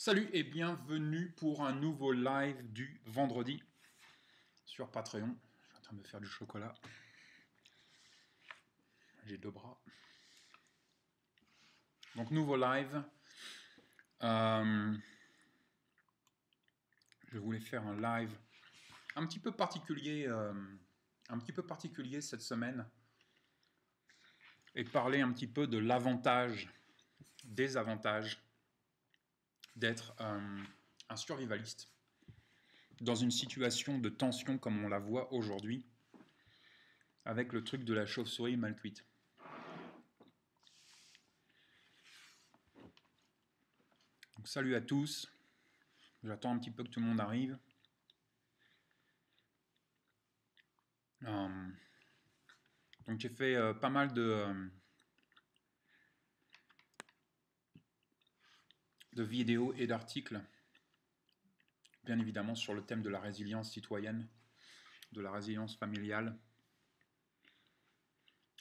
Salut et bienvenue pour un nouveau live du vendredi sur Patreon. Je suis en train de me faire du chocolat. J'ai deux bras. Donc nouveau live. Euh, je voulais faire un live un petit peu particulier, euh, un petit peu particulier cette semaine et parler un petit peu de l'avantage, des avantages d'être euh, un survivaliste dans une situation de tension comme on la voit aujourd'hui avec le truc de la chauve-souris mal cuite. salut à tous, j'attends un petit peu que tout le monde arrive. Euh, donc j'ai fait euh, pas mal de vidéos et d'articles, bien évidemment sur le thème de la résilience citoyenne, de la résilience familiale.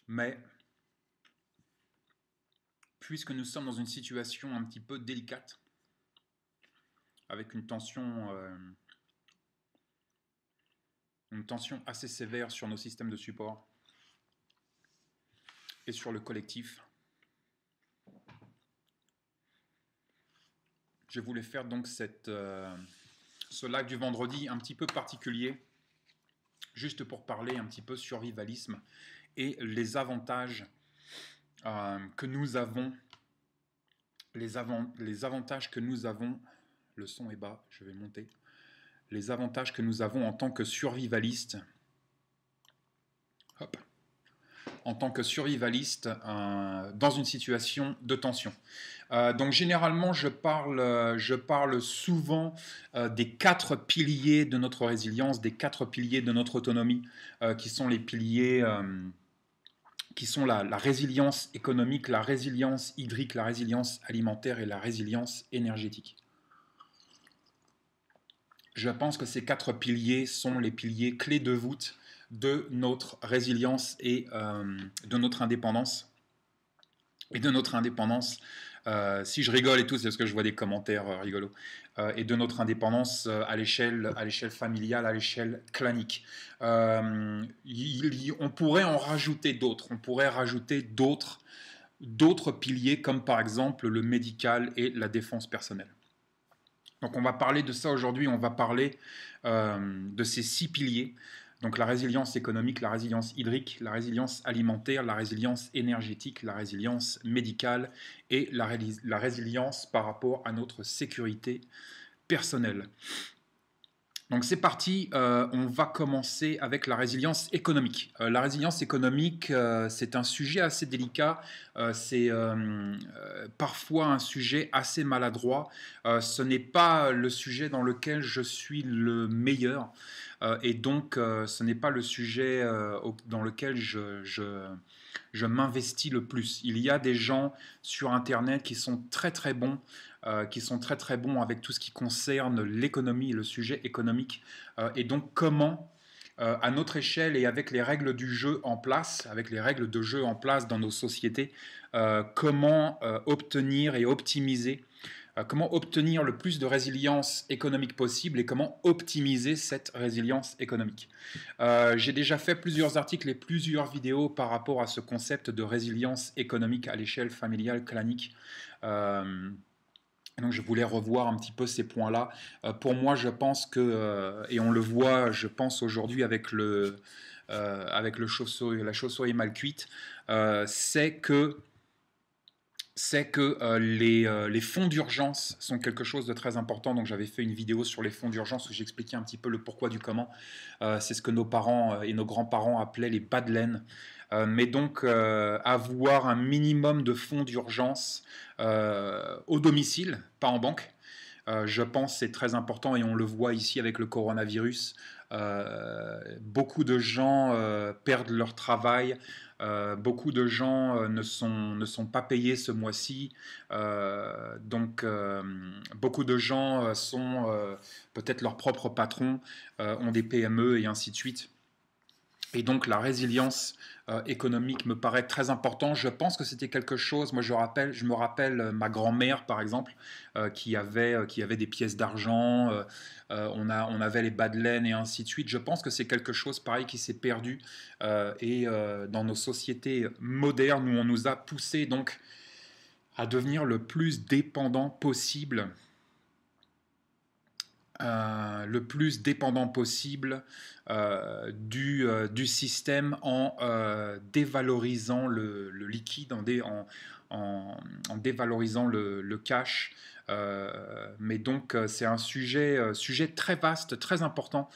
Mais, puisque nous sommes dans une situation un petit peu délicate, avec une tension, euh, une tension assez sévère sur nos systèmes de support et sur le collectif, je voulais faire donc cette, euh, ce live du vendredi un petit peu particulier, juste pour parler un petit peu survivalisme et les avantages euh, que nous avons, les, avant, les avantages que nous avons, le son est bas, je vais monter, les avantages que nous avons en tant que survivalistes, en tant que survivaliste euh, dans une situation de tension. Euh, donc généralement, je parle, euh, je parle souvent euh, des quatre piliers de notre résilience, des quatre piliers de notre autonomie, qui sont les piliers qui sont la, la, résilience économique, la résilience hydrique, la résilience alimentaire et la résilience énergétique. Je pense que ces quatre piliers sont les piliers clés de voûte de notre résilience et de notre indépendance et de notre indépendance euh, si je rigole et tout, c'est parce que je vois des commentaires euh, rigolos. Euh, et de notre indépendance à l'échelle, à l'échelle familiale, à l'échelle clanique. on pourrait en rajouter d'autres. On pourrait rajouter d'autres, d'autres piliers, comme par exemple le médical et la défense personnelle. Donc on va parler de ça aujourd'hui. On va parler de ces six piliers. Donc la résilience économique, la résilience hydrique, la résilience alimentaire, la résilience énergétique, la résilience médicale et la, résilience par rapport à notre sécurité personnelle. Donc c'est parti, euh, on va commencer avec la résilience économique. Euh, la résilience économique, euh, c'est un sujet assez délicat, c'est parfois un sujet assez maladroit, ce n'est pas le sujet dans lequel je suis le meilleur. Euh, et donc, euh, ce n'est pas le sujet euh, dans lequel je, m'investis le plus. Il y a des gens sur Internet qui sont très très bons qui sont très très bons avec tout ce qui concerne l'économie, le sujet économique, et donc comment, à notre échelle et avec les règles du jeu en place, avec les règles de jeu en place dans nos sociétés, comment obtenir et optimiser euh, comment obtenir le plus de résilience économique possible et comment optimiser cette résilience économique. Euh, j'ai déjà fait plusieurs articles et plusieurs vidéos par rapport à ce concept de résilience économique à l'échelle familiale clanique. Euh, donc je voulais revoir un petit peu ces points-là. pour moi, je pense que, et on le voit, je pense aujourd'hui avec le, avec le la chaussée mal cuite, c'est que c'est que euh, euh, les, fonds d'urgence sont quelque chose de très important. Donc j'avais fait une vidéo sur les fonds d'urgence où j'expliquais un petit peu le pourquoi du comment. Euh, c'est ce que nos parents et nos grands-parents appelaient les pas de laine. mais donc avoir un minimum de fonds d'urgence au domicile, pas en banque. je pense c'est très important et on le voit ici avec le coronavirus. beaucoup de gens perdent leur travail, euh, beaucoup de gens euh, ne sont, ne sont pas payés ce mois-ci. Euh, donc, beaucoup de gens sont peut-être leurs propre patrons, ont des PME et ainsi de suite. Et donc la résilience euh, économique me paraît très importante. Je pense que c'était quelque chose. Moi, je rappelle, je me rappelle euh, ma grand-mère, par exemple, euh, qui avait qui avait des pièces d'argent. on a on avait les bas de laine et ainsi de suite. Je pense que c'est quelque chose pareil qui s'est perdu. et dans nos sociétés modernes où on nous a poussé donc à devenir le plus dépendant possible, le plus dépendant possible euh, du, euh, du, système en euh, dévalorisant le, liquide, en, en, en, dévalorisant le, cash. mais donc c'est un sujet, sujet très vaste, très important.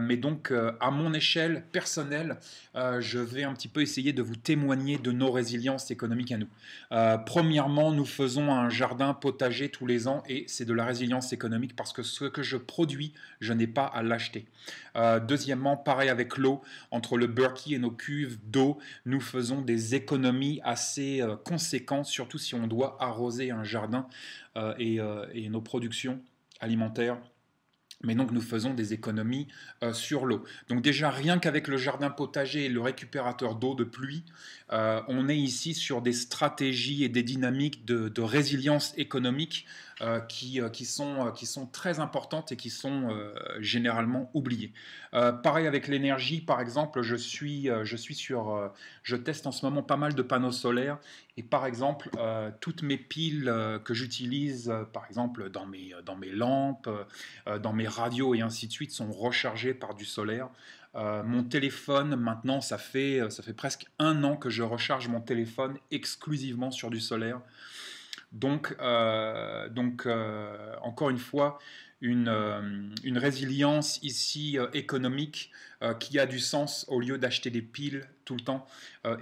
mais donc à mon échelle personnelle, je vais un petit peu essayer de vous témoigner de nos résiliences économiques à nous. premièrement, nous faisons un jardin potager tous les ans et c'est de la résilience économique parce que ce que je produis, je n'ai pas à l'acheter. deuxièmement, pareil avec l'eau, entre le Burkey et nos cuves d'eau, nous faisons des économies assez euh, conséquentes, surtout si on doit arroser un jardin euh, euh, et nos productions alimentaires mais donc nous faisons des économies euh, sur l'eau. Donc déjà rien qu'avec le jardin potager et le récupérateur d'eau de pluie, euh, on est ici sur des stratégies et des dynamiques de, résilience économique euh, qui, sont, très importantes et qui sont généralement oubliées. pareil avec l'énergie, par exemple, je suis, je suis sur, je teste en ce moment pas mal de panneaux solaires et par exemple, euh, toutes mes piles euh, que j'utilise, euh, par exemple, dans mes, dans mes lampes, dans mes radios et ainsi de suite, sont rechargées par du solaire. mon téléphone, maintenant, ça fait, ça fait presque un an que je recharge mon téléphone exclusivement sur du solaire. Donc, donc encore une fois, une, euh, une résilience ici euh, économique euh, qui a du sens au lieu d'acheter des piles tout le temps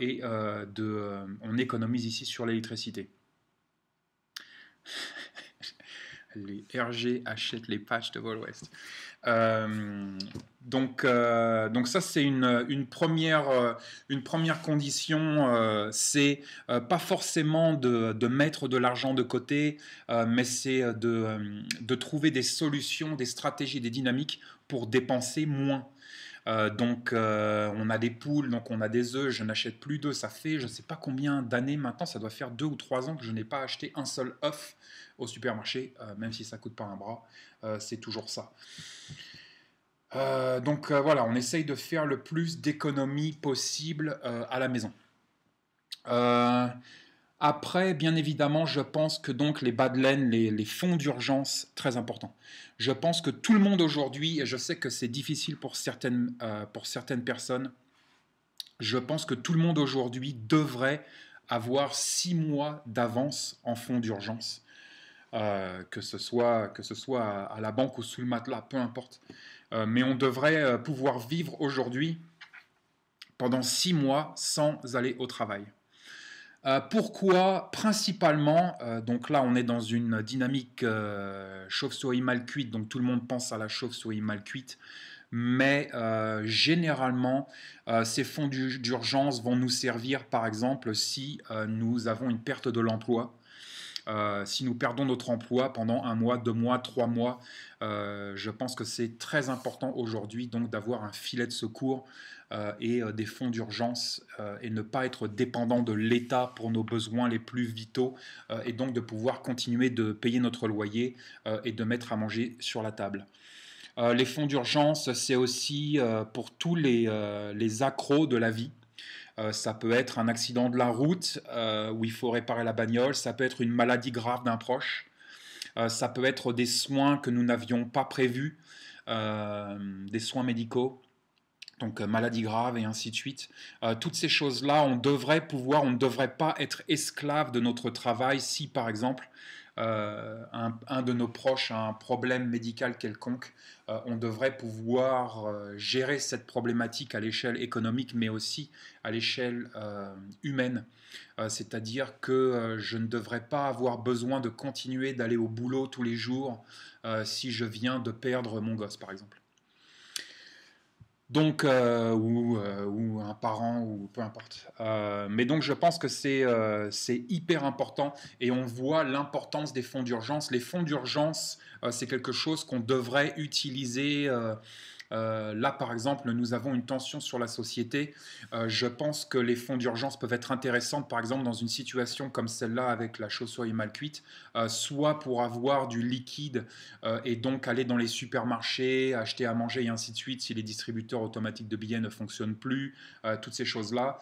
et de, on économise ici sur l'électricité. les RG achètent les patchs de Wall West. Donc, euh, donc ça, c'est une, première, euh, une première condition. Euh, c'est pas forcément de, mettre de l'argent de côté, mais c'est de, trouver des solutions, des stratégies, des dynamiques pour dépenser moins. donc on a des poules, donc on a des œufs, je n'achète plus d'œufs, ça fait je ne sais pas combien d'années maintenant, ça doit faire deux ou trois ans que je n'ai pas acheté un seul œuf au supermarché, même si ça coûte pas un bras, c'est toujours ça. Euh, donc euh, voilà, on essaye de faire le plus d'économies possible euh, à la maison. après, bien évidemment, je pense que donc les bas de laine, les, fonds d'urgence, très important. Je pense que tout le monde aujourd'hui, et je sais que c'est difficile pour certaines, pour certaines personnes, je pense que tout le monde aujourd'hui devrait avoir six mois d'avance en fonds d'urgence, que ce soit, que ce soit à, la banque ou sous le matelas, peu importe. Euh, mais on devrait euh, pouvoir vivre aujourd'hui pendant six mois sans aller au travail. Euh, pourquoi Principalement, donc là on est dans une dynamique chauve-souris mal cuite, donc tout le monde pense à la chauve-souris mal cuite, mais généralement ces fonds d'urgence vont nous servir par exemple si nous avons une perte de l'emploi euh, si nous perdons notre emploi pendant un mois, deux mois, trois mois, euh, je pense que c'est très important aujourd'hui donc d'avoir un filet de secours euh, et des fonds d'urgence et ne pas être dépendant de l'État pour nos besoins les plus vitaux et donc de pouvoir continuer de payer notre loyer et de mettre à manger sur la table. les fonds d'urgence, c'est aussi pour tous les, les accros de la vie. Euh, ça peut être un accident de la route euh, où il faut réparer la bagnole. Ça peut être une maladie grave d'un proche. Euh, ça peut être des soins que nous n'avions pas prévus, des soins médicaux. Donc maladie grave et ainsi de suite. toutes ces choses-là, on devrait pouvoir, on ne devrait pas être esclave de notre travail si, par exemple, euh, un, de nos proches a un problème médical quelconque, euh, on devrait pouvoir euh, gérer cette problématique à l'échelle économique, mais aussi à l'échelle humaine. C'est-à-dire que je ne devrais pas avoir besoin de continuer d'aller au boulot tous les jours si je viens de perdre mon gosse, par exemple. Donc, euh, euh, ou, un parent, ou peu importe. Euh, mais donc, je pense que c'est hyper important et on voit l'importance des fonds d'urgence. Les fonds d'urgence, c'est quelque chose qu'on devrait utiliser euh, là, par exemple, nous avons une tension sur la société. Euh, je pense que les fonds d'urgence peuvent être intéressants, par exemple, dans une situation comme celle-là avec la chaussure mal cuite, euh, soit pour avoir du liquide et donc aller dans les supermarchés, acheter à manger et ainsi de suite si les distributeurs automatiques de billets ne fonctionnent plus, toutes ces choses-là,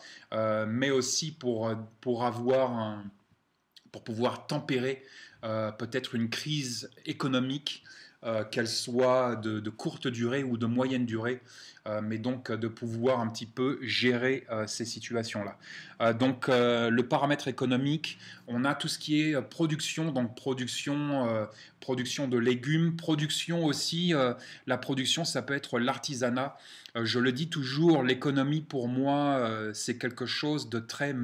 mais aussi pour, pour avoir pour pouvoir tempérer peut-être une crise économique euh, qu'elles soient de, de, courte durée ou de moyenne durée. Euh, mais donc euh, de pouvoir un petit peu gérer euh, ces situations-là. donc le paramètre économique, on a tout ce qui est production, donc production, production de légumes, production aussi, la production, ça peut être l'artisanat. je le dis toujours, l'économie pour moi, c'est quelque chose de très...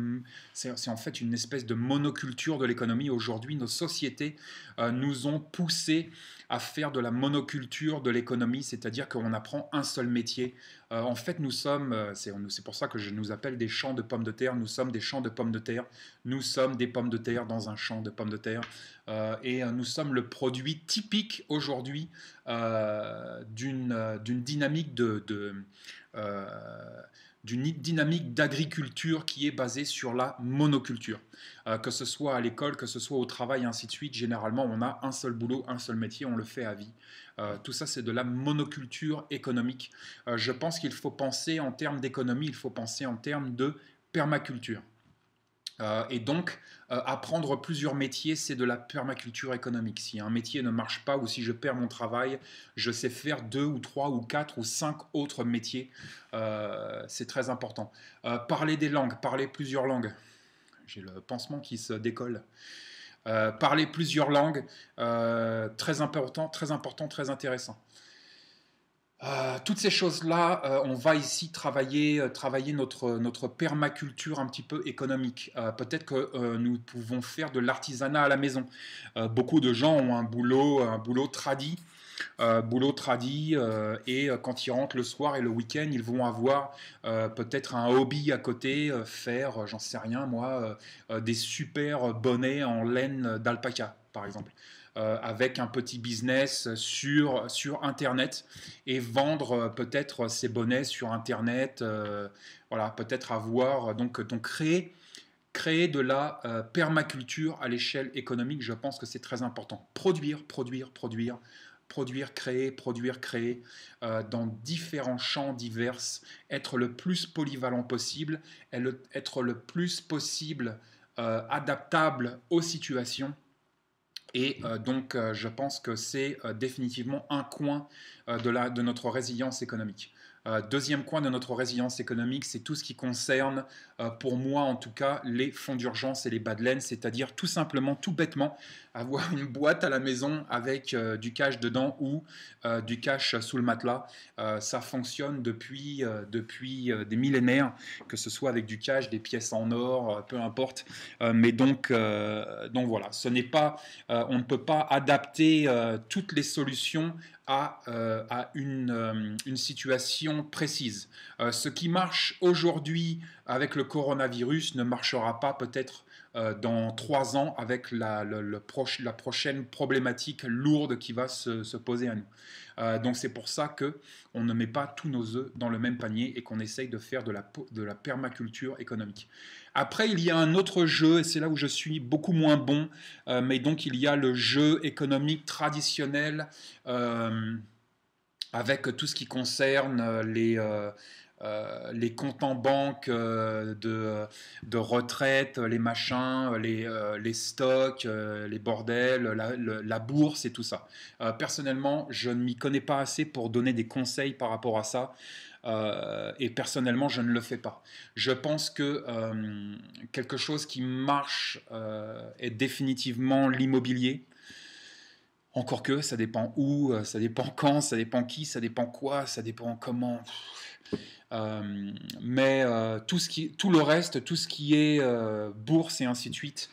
C'est en fait une espèce de monoculture de l'économie. Aujourd'hui, nos sociétés nous ont poussé à faire de la monoculture de l'économie, c'est-à-dire qu'on apprend un seul métier euh, en fait, nous sommes, euh, c'est pour ça que je nous appelle des champs de pommes de terre, nous sommes des champs de pommes de terre, nous sommes des pommes de terre dans un champ de pommes de terre, euh, et nous sommes le produit typique aujourd'hui d'une dynamique de d'une dynamique d'agriculture qui est basée sur la monoculture. Euh, que ce soit à l'école, que ce soit au travail, ainsi de suite, généralement on a un seul boulot, un seul métier, on le fait à vie. Euh, tout ça c'est de la monoculture économique. Euh, je pense qu'il faut penser en termes d'économie, il faut penser en termes de permaculture. Euh, et donc, euh, apprendre plusieurs métiers, c'est de la permaculture économique. Si un métier ne marche pas ou si je perds mon travail, je sais faire deux ou trois ou quatre ou cinq autres métiers. Euh, c'est très important. parler des langues, parler plusieurs langues. J'ai le pansement qui se décolle. parler plusieurs langues, très important, très important, très intéressant. Euh, toutes ces choses-là, euh, on va ici travailler, euh, notre, permaculture un petit peu économique. Peut-être que nous pouvons faire de l'artisanat à la maison. beaucoup de gens ont un boulot, un boulot tradit. boulot et quand ils rentrent le soir et le week-end, ils vont avoir peut-être un hobby à côté, faire, j'en sais rien moi, des super bonnets en laine d'alpaca par exemple. Euh, avec un petit business sur, sur Internet et vendre euh, peut-être ses bonnets sur Internet. Euh, voilà, peut-être avoir. Donc, donc créer créer de la permaculture à l'échelle économique, je pense que c'est très important. Produire, produire, produire, produire, créer, produire, créer, dans différents champs divers, être le plus polyvalent possible, être le plus possible adaptable aux situations et euh, donc, euh, je pense que c'est euh, définitivement un coin de notre résilience économique. Euh, deuxième coin de notre résilience économique, c'est tout ce qui concerne, euh, pour moi en tout cas, les fonds d'urgence et les bas c'est-à-dire tout simplement, tout bêtement, avoir une boîte à la maison avec euh, du cash dedans ou du cash sous le matelas. ça fonctionne depuis, depuis des millénaires, que ce soit avec du cash, des pièces en or, peu importe. mais donc, donc voilà, ce n'est pas, on ne peut pas adapter toutes les solutions euh, à, une, euh, une, situation précise. Euh, ce qui marche aujourd'hui avec le coronavirus ne marchera pas peut-être euh, dans trois ans avec la, le, proche, la, prochaine problématique lourde qui va se, poser à nous. Euh, donc c'est pour ça que on ne met pas tous nos œufs dans le même panier et qu'on essaye de faire de la, de la permaculture économique. Après, il y a un autre jeu, et c'est là où je suis beaucoup moins bon, euh, mais donc il y a le jeu économique traditionnel avec tout ce qui concerne les, euh, les comptes en banque euh, de, de, retraite, les machins, les, euh, les stocks, les bordels, la, la, bourse et tout ça. personnellement, je ne m'y connais pas assez pour donner des conseils par rapport à ça. et personnellement, je ne le fais pas. Je pense que quelque chose qui marche est définitivement l'immobilier. Encore que, ça dépend où, ça dépend quand, ça dépend qui, ça dépend quoi, ça dépend comment. Euh, mais euh, tout, ce qui, tout le reste, tout ce qui est euh, bourse et ainsi de suite,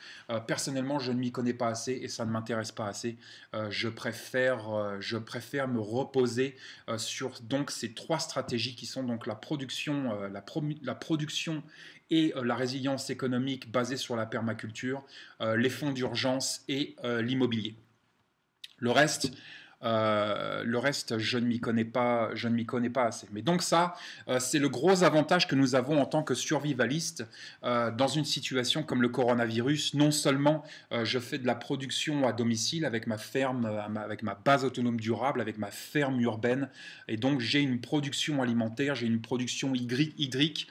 personnellement, je ne m'y connais pas assez et ça ne m'intéresse pas assez. je, préfère, je préfère me reposer sur donc, ces trois stratégies qui sont donc la production, la, la production et la résilience économique basée sur la permaculture, les fonds d'urgence et l'immobilier. Le reste, euh, le reste, je ne m'y connais pas, je ne m'y connais pas assez. Mais donc ça, euh, c'est le gros avantage que nous avons en tant que survivalistes euh, dans une situation comme le coronavirus. Non seulement je fais de la production à domicile avec ma ferme, avec ma base autonome durable, avec ma ferme urbaine, et donc j'ai une production alimentaire, j'ai une production hydrique,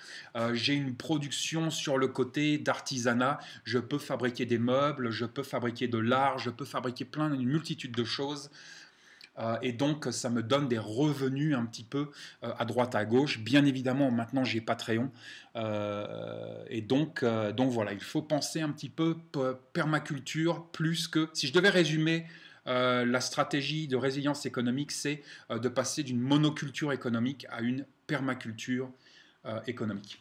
j'ai une production sur le côté d'artisanat. Je peux fabriquer des meubles, je peux fabriquer de l'art, je peux fabriquer plein une multitude de choses. Euh, et donc ça me donne des revenus un petit peu euh, à droite à gauche. Bien évidemment, maintenant j'ai Patreon euh, et donc euh, donc voilà, il faut penser un petit peu permaculture plus que si je devais résumer. la stratégie de résilience économique, c'est de passer d'une monoculture économique à une permaculture économique.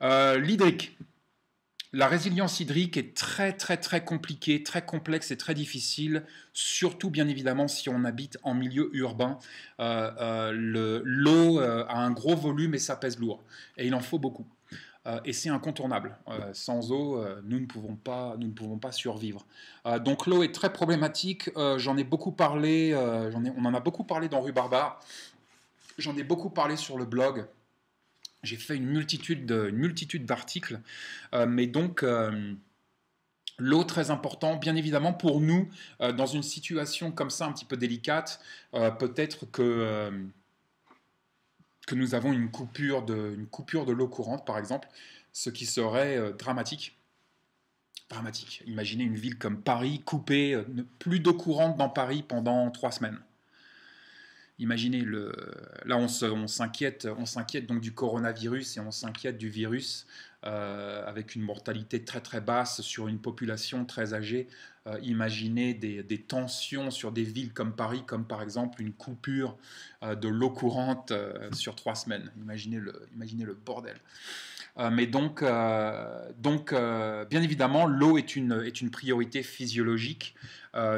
L'hydrique, la résilience hydrique est très très très compliquée, très complexe et très difficile, surtout bien évidemment si on habite en milieu urbain. Euh, euh, l'eau euh, a un gros volume et ça pèse lourd, et il en faut beaucoup. et c'est incontournable. sans eau, nous, ne pouvons pas, nous ne pouvons pas survivre. donc l'eau est très problématique. j'en ai beaucoup parlé, on en a beaucoup parlé dans Rue Barbare. J'en ai beaucoup parlé sur le blog j'ai fait une multitude, de, d'articles, euh, mais donc euh, l'eau très important, bien évidemment pour nous, euh, dans une situation comme ça un petit peu délicate, peut-être que que nous avons une coupure de, une coupure de l'eau courante, par exemple, ce qui serait dramatique. Dramatique. Imaginez une ville comme Paris coupée, plus d'eau courante dans Paris pendant trois semaines imaginez, le, là on s'inquiète, on s'inquiète donc du coronavirus et on s'inquiète du virus euh, avec une mortalité très très basse sur une population très âgée. Euh, imaginez des, tensions sur des villes comme Paris, comme par exemple une coupure euh, de l'eau courante sur trois semaines. Imaginez le, imaginez le bordel. Euh, mais donc, euh, euh, bien évidemment, l'eau est une, priorité physiologique.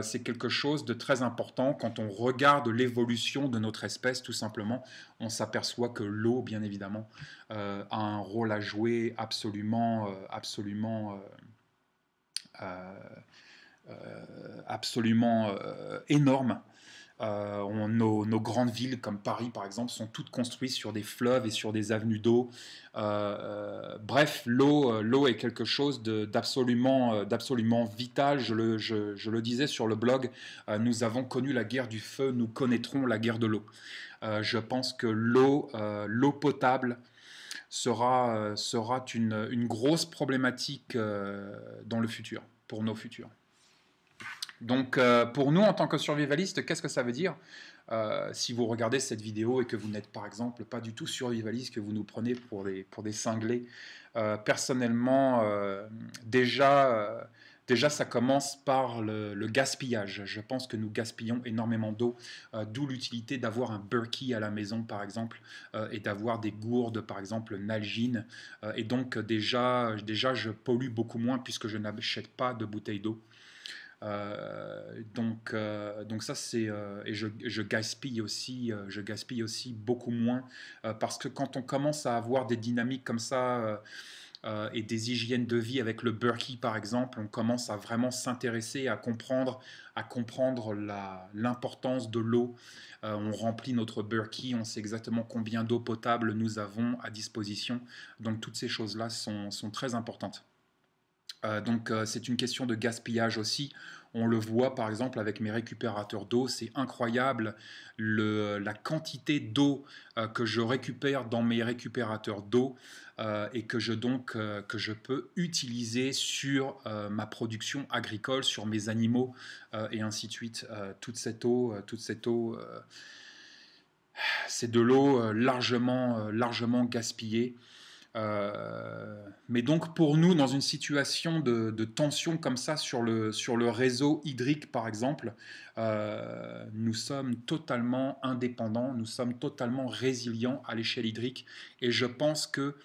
c'est quelque chose de très important. Quand on regarde l'évolution de notre espèce, tout simplement, on s'aperçoit que l'eau, bien évidemment, a un rôle à jouer absolument, absolument énorme euh, nos, grandes villes comme Paris, par exemple, sont toutes construites sur des fleuves et sur des avenues d'eau. Euh, euh, bref, l'eau, l'eau est quelque chose d'absolument, d'absolument vital. Je le, je le, disais sur le blog, nous avons connu la guerre du feu, nous connaîtrons la guerre de l'eau. je pense que l'eau, l'eau potable sera, sera une, une grosse problématique dans le futur, pour nos futurs. Donc euh, pour nous, en tant que survivalistes, qu'est-ce que ça veut dire euh, si vous regardez cette vidéo et que vous n'êtes par exemple pas du tout survivaliste, que vous nous prenez pour des, pour des cinglés euh, Personnellement, déjà, déjà ça commence par le, gaspillage. Je pense que nous gaspillons énormément d'eau, d'où l'utilité d'avoir un burkey à la maison par exemple, et d'avoir des gourdes par exemple Nalgene. et donc déjà, déjà je pollue beaucoup moins puisque je n'achète pas de bouteilles d'eau. Euh, donc, euh, donc ça c'est euh, et je, gaspille aussi, je gaspille aussi beaucoup moins parce que quand on commence à avoir des dynamiques comme ça et des hygiènes de vie avec le Berkey par exemple, on commence à vraiment s'intéresser à comprendre à comprendre l'importance de l'eau. on remplit notre Berkey, on sait exactement combien d'eau potable nous avons à disposition. Donc toutes ces choses là sont, sont très importantes. Euh, donc euh, c'est une question de gaspillage aussi. On le voit par exemple avec mes récupérateurs d'eau, c'est incroyable la quantité d'eau euh, que je récupère dans mes récupérateurs d'eau et que je donc que je peux utiliser sur ma production agricole, sur mes animaux et ainsi de suite. toute cette eau, toute cette eau, c'est de l'eau largement largement gaspillée. Euh, mais donc pour nous, dans une situation de, tension comme ça sur le, sur le réseau hydrique, par exemple, euh, nous sommes totalement indépendants, nous sommes totalement résilients à l'échelle hydrique. Et je pense que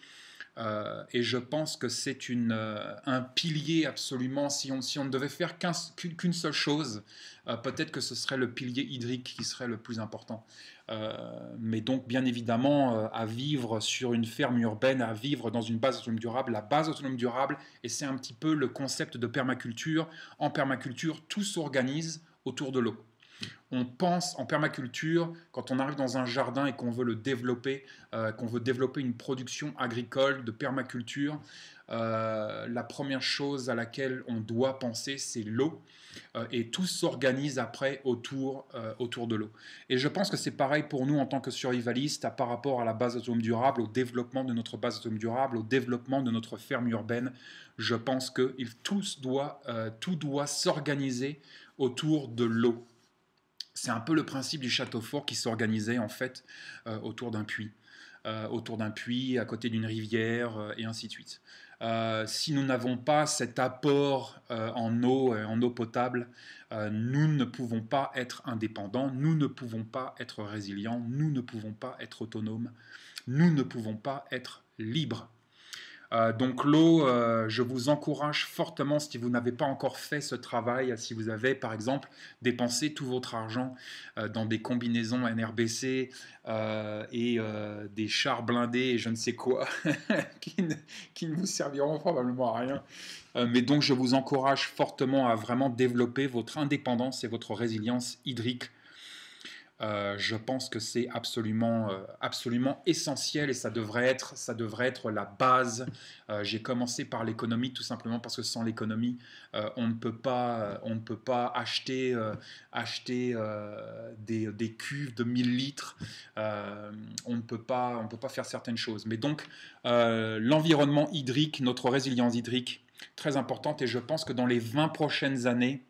euh, et je pense que c'est euh, un pilier absolument. Si on, ne devait faire qu'une seule chose, euh, peut-être que ce serait le pilier hydrique qui serait le plus important. mais donc, bien évidemment, à vivre sur une ferme urbaine, à vivre dans une base autonome durable, la base autonome durable, et c'est un petit peu le concept de permaculture. En permaculture, tout s'organise autour de l'eau. On pense en permaculture quand on arrive dans un jardin et qu'on veut le développer, euh, qu'on veut développer une production agricole de permaculture. Euh, la première chose à laquelle on doit penser, c'est l'eau, euh, et tout s'organise après autour, autour de l'eau. Et je pense que c'est pareil pour nous en tant que survivalistes par rapport à la base autonome durable, au développement de notre base autonome durable, au développement de notre ferme urbaine. Je pense que il, doit, tout doit s'organiser autour de l'eau c'est un peu le principe du château fort qui s'organisait en fait euh, autour d'un puits, euh, autour d'un puits, à côté d'une rivière euh, et ainsi de suite. si nous n'avons pas cet apport en eau, en eau potable, nous ne pouvons pas être indépendants, nous ne pouvons pas être résilients, nous ne pouvons pas être autonomes, nous ne pouvons pas être libres. Euh, donc l'eau, je vous encourage fortement, si vous n'avez pas encore fait ce travail, si vous avez par exemple dépensé tout votre argent euh, dans des combinaisons NRBC euh, et des chars blindés et je ne sais quoi, qui, qui, ne, vous serviront probablement à rien. mais donc je vous encourage fortement à vraiment développer votre indépendance et votre résilience hydrique euh, je pense que c'est absolument, euh, absolument essentiel et ça devrait être, ça devrait être la base. Euh, j'ai commencé par l'économie tout simplement parce que sans l'économie, on ne peut pas, on ne peut pas acheter, acheter des, des, cuves de 1000 litres. on ne peut pas, on peut pas faire certaines choses. Mais donc l'environnement hydrique, notre résilience hydrique, très importante et je pense que dans les 20 prochaines années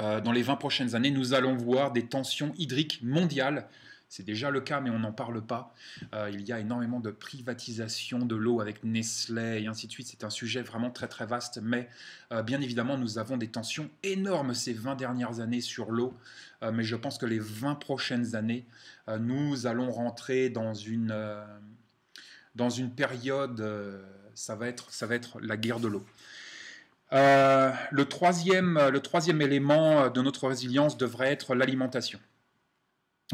euh, dans les 20 prochaines années, nous allons voir des tensions hydriques mondiales. C'est déjà le cas, mais on n'en parle pas. Euh, il y a énormément de privatisation de l'eau avec Nestlé et ainsi de suite. C'est un sujet vraiment très très vaste, mais euh, bien évidemment, nous avons des tensions énormes ces 20 dernières années sur l'eau. mais je pense que les 20 prochaines années, nous allons rentrer dans une, dans une période, ça, va être, ça va être la guerre de l'eau. Euh, le, troisième, euh, le troisième élément euh, de notre résilience devrait être l'alimentation.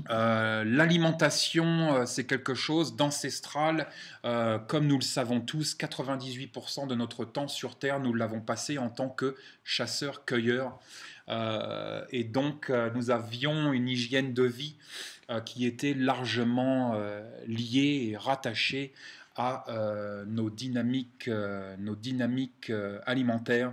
l'alimentation, c'est quelque chose d'ancestral. comme nous le savons tous, 98% de notre temps sur Terre, nous l'avons passé en tant que chasseurs-cueilleurs. et donc, nous avions une hygiène de vie qui était largement liée et rattachée à euh, nos dynamiques, euh, nos dynamiques euh, alimentaires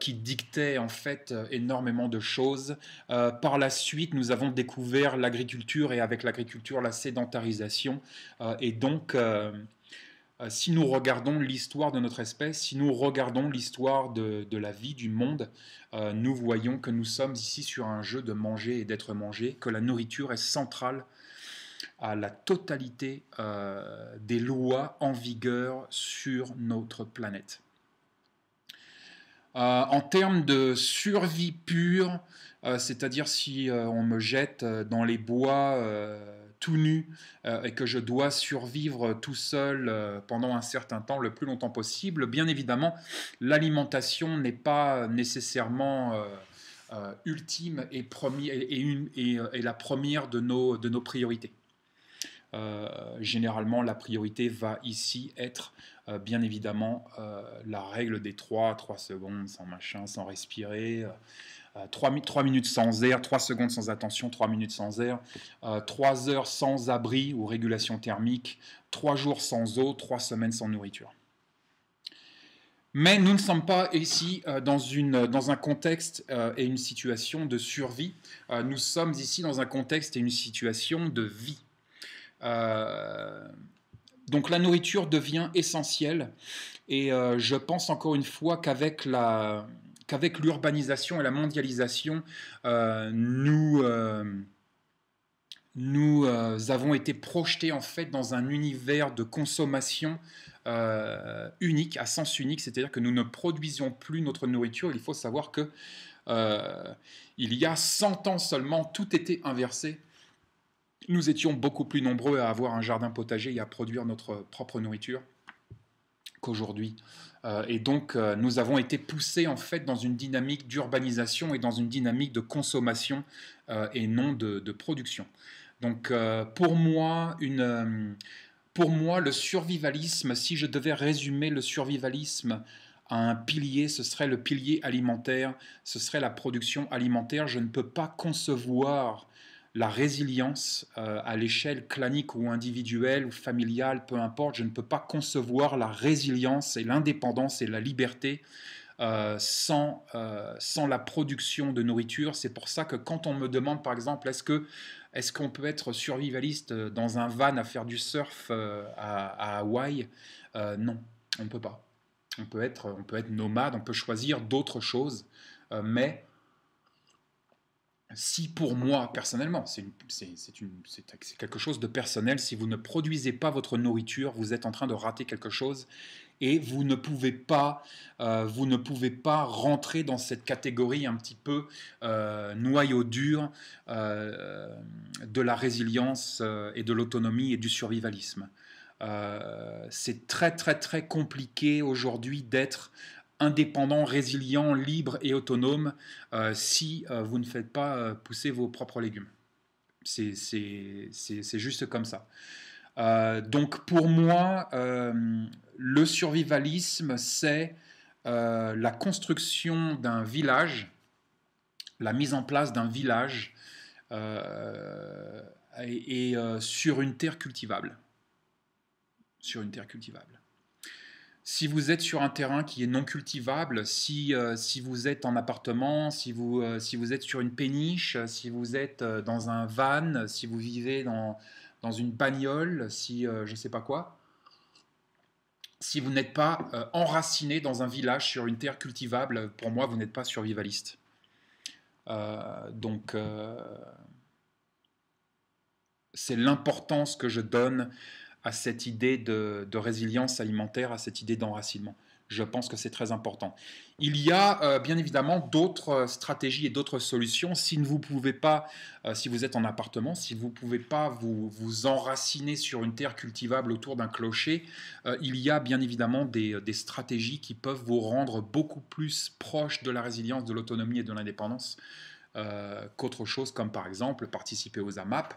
qui dictaient en fait énormément de choses. par la suite, nous avons découvert l'agriculture et avec l'agriculture la sédentarisation et donc si nous regardons l'histoire de notre espèce, si nous regardons l'histoire de, la vie, du monde, nous voyons que nous sommes ici sur un jeu de manger et d'être mangé, que la nourriture est centrale à la totalité euh, des lois en vigueur sur notre planète. Euh, en termes de survie pure, euh, c'est-à-dire si on me jette dans les bois tout nu et que je dois survivre tout seul pendant un certain temps, le plus longtemps possible, bien évidemment, l'alimentation n'est pas nécessairement... ultime et, et, la première de nos, de nos priorités. Euh, généralement, la priorité va ici être euh, bien évidemment euh, la règle des 3, 3 secondes sans machin, sans respirer. 3, minutes sans air, 3 secondes sans attention, 3 minutes sans air, 3 heures sans abri ou régulation thermique, 3 jours sans eau, 3 semaines sans nourriture. Mais nous ne sommes pas ici dans, une, dans un contexte et une situation de survie, nous sommes ici dans un contexte et une situation de vie. Euh, donc la nourriture devient essentielle et euh, je pense encore une fois qu'avec la, qu'avec l'urbanisation et la mondialisation, euh, nous, nous avons été projetés en fait dans un univers de consommation unique, à sens unique, c'est-à-dire que nous ne produisions plus notre nourriture. Il faut savoir que il y a 100 ans seulement, tout était inversé nous étions beaucoup plus nombreux à avoir un jardin potager et à produire notre propre nourriture qu'aujourd'hui. Euh, et donc, euh, nous avons été poussés en fait dans une dynamique d'urbanisation et dans une dynamique de consommation euh, et non de, production. Donc, pour moi, une, pour moi, le survivalisme, si je devais résumer le survivalisme à un pilier, ce serait le pilier alimentaire, ce serait la production alimentaire. Je ne peux pas concevoir la résilience euh, à l'échelle clanique ou individuelle ou familiale, peu importe, je ne peux pas concevoir la résilience et l'indépendance et la liberté euh, sans, euh, sans la production de nourriture. C'est pour ça que quand on me demande, par exemple, est-ce que est qu'on peut être survivaliste dans un van à faire du surf à, Hawaï Non, on ne peut pas. On peut, être, on peut être nomade, on peut choisir d'autres choses, mais si pour moi, personnellement, c'est quelque chose de personnel, si vous ne produisez pas votre nourriture, vous êtes en train de rater quelque chose et vous ne pouvez pas, euh, vous ne pouvez pas rentrer dans cette catégorie un petit peu euh, noyau dur euh, de la résilience et de l'autonomie et du survivalisme. c'est très très très compliqué aujourd'hui d'être indépendant, résilient, libre et autonome euh, si euh, vous ne faites pas euh, pousser vos propres légumes. C'est juste comme ça. donc pour moi, le survivalisme, c'est la construction d'un village, la mise en place d'un village et sur une terre cultivable. Sur une terre cultivable si vous êtes sur un terrain qui est non cultivable, si, euh, si vous êtes en appartement, si vous, euh, si vous êtes sur une péniche, si vous êtes euh, dans un van, si vous vivez dans, dans une bagnole, si je ne sais pas quoi, si vous n'êtes pas enraciné dans un village sur une terre cultivable, pour moi, vous n'êtes pas survivaliste. donc, c'est l'importance que je donne à cette idée de, résilience alimentaire, à cette idée d'enracinement. Je pense que c'est très important. Il y a euh, bien évidemment d'autres euh, stratégies et d'autres solutions. Si vous pouvez pas, euh, si vous êtes en appartement, si vous ne pouvez pas vous, enraciner sur une terre cultivable autour d'un clocher, il y a bien évidemment des, stratégies qui peuvent vous rendre beaucoup plus proche de la résilience, de l'autonomie et de l'indépendance euh, qu'autre chose, comme par exemple participer aux AMAP,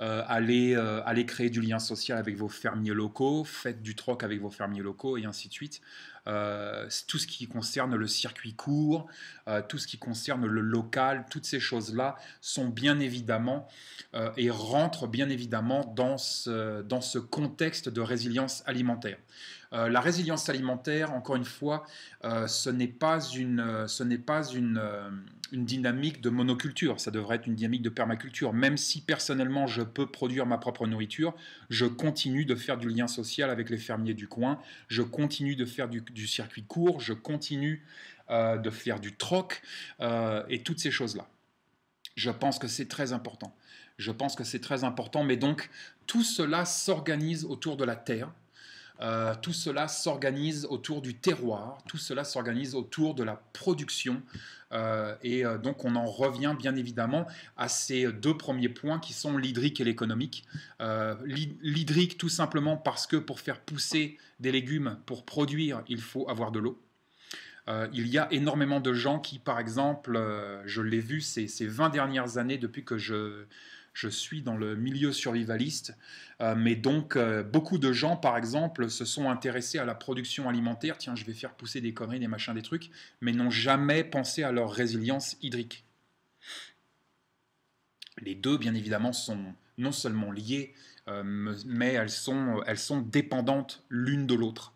euh, euh, aller créer du lien social avec vos fermiers locaux, faites du troc avec vos fermiers locaux, et ainsi de suite. tout ce qui concerne le circuit court, tout ce qui concerne le local, toutes ces choses-là sont bien évidemment et rentrent bien évidemment dans ce, dans ce contexte de résilience alimentaire. Euh, la résilience alimentaire, encore une fois, euh, ce n'est pas une, euh, ce n'est pas une, dynamique de monoculture. Ça devrait être une dynamique de permaculture. Même si personnellement je peux produire ma propre nourriture, je continue de faire du lien social avec les fermiers du coin. Je continue de faire du, circuit court. Je continue de faire du troc et toutes ces choses là. Je pense que c'est très important. Je pense que c'est très important, mais donc tout cela s'organise autour de la terre euh, tout cela s'organise autour du terroir, tout cela s'organise autour de la production. Euh, et euh, donc on en revient bien évidemment à ces deux premiers points qui sont l'hydrique et l'économique. l'hydrique tout simplement parce que pour faire pousser des légumes, pour produire, il faut avoir de l'eau. il y a énormément de gens qui, par exemple, je l'ai vu ces, ces, 20 dernières années, depuis que je, je suis dans le milieu survivaliste, euh, mais donc euh, beaucoup de gens, par exemple, se sont intéressés à la production alimentaire, tiens, je vais faire pousser des conneries, des machins, des trucs, mais n'ont jamais pensé à leur résilience hydrique. Les deux, bien évidemment, sont non seulement liés, euh, mais elles sont, elles sont dépendantes l'une de l'autre.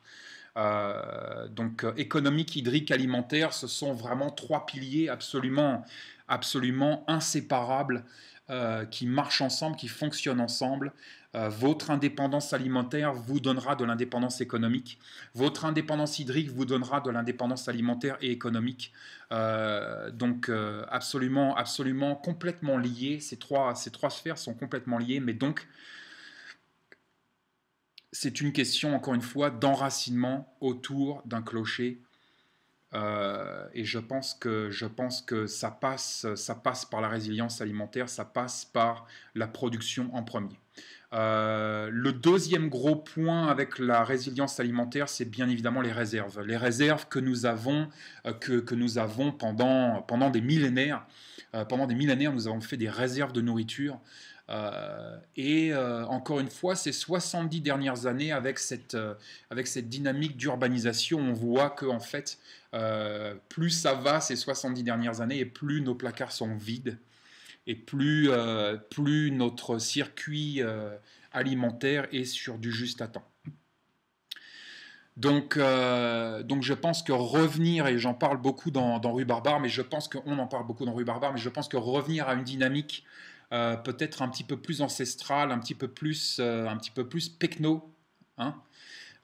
donc économique, hydrique, alimentaire, ce sont vraiment trois piliers absolument, absolument inséparables euh, qui marchent ensemble, qui fonctionnent ensemble. Euh, votre indépendance alimentaire vous donnera de l'indépendance économique. Votre indépendance hydrique vous donnera de l'indépendance alimentaire et économique. Euh, donc absolument, absolument, complètement liées ces trois sphères sont complètement liées. Mais donc, c'est une question, encore une fois, d'enracinement autour d'un clocher euh, et je pense que je pense que ça passe, ça passe par la résilience alimentaire, ça passe par la production en premier. Euh, le deuxième gros point avec la résilience alimentaire, c'est bien évidemment les réserves. Les réserves que nous avons, euh, que, nous avons pendant, pendant des millénaires. Euh, pendant des millénaires, nous avons fait des réserves de nourriture. et encore une fois, ces 70 dernières années, avec cette, avec cette dynamique d'urbanisation, on voit que en fait, plus ça va ces 70 dernières années, et plus nos placards sont vides et plus, euh, plus notre circuit euh, alimentaire est sur du juste à temps. Donc, euh, donc je pense que revenir, et j'en parle beaucoup dans, Rue Barbare, mais je pense qu'on en parle beaucoup dans Rue Barbare, mais je pense que revenir à une dynamique peut-être un petit peu plus ancestrale, un petit peu plus, un petit peu plus pecno, hein,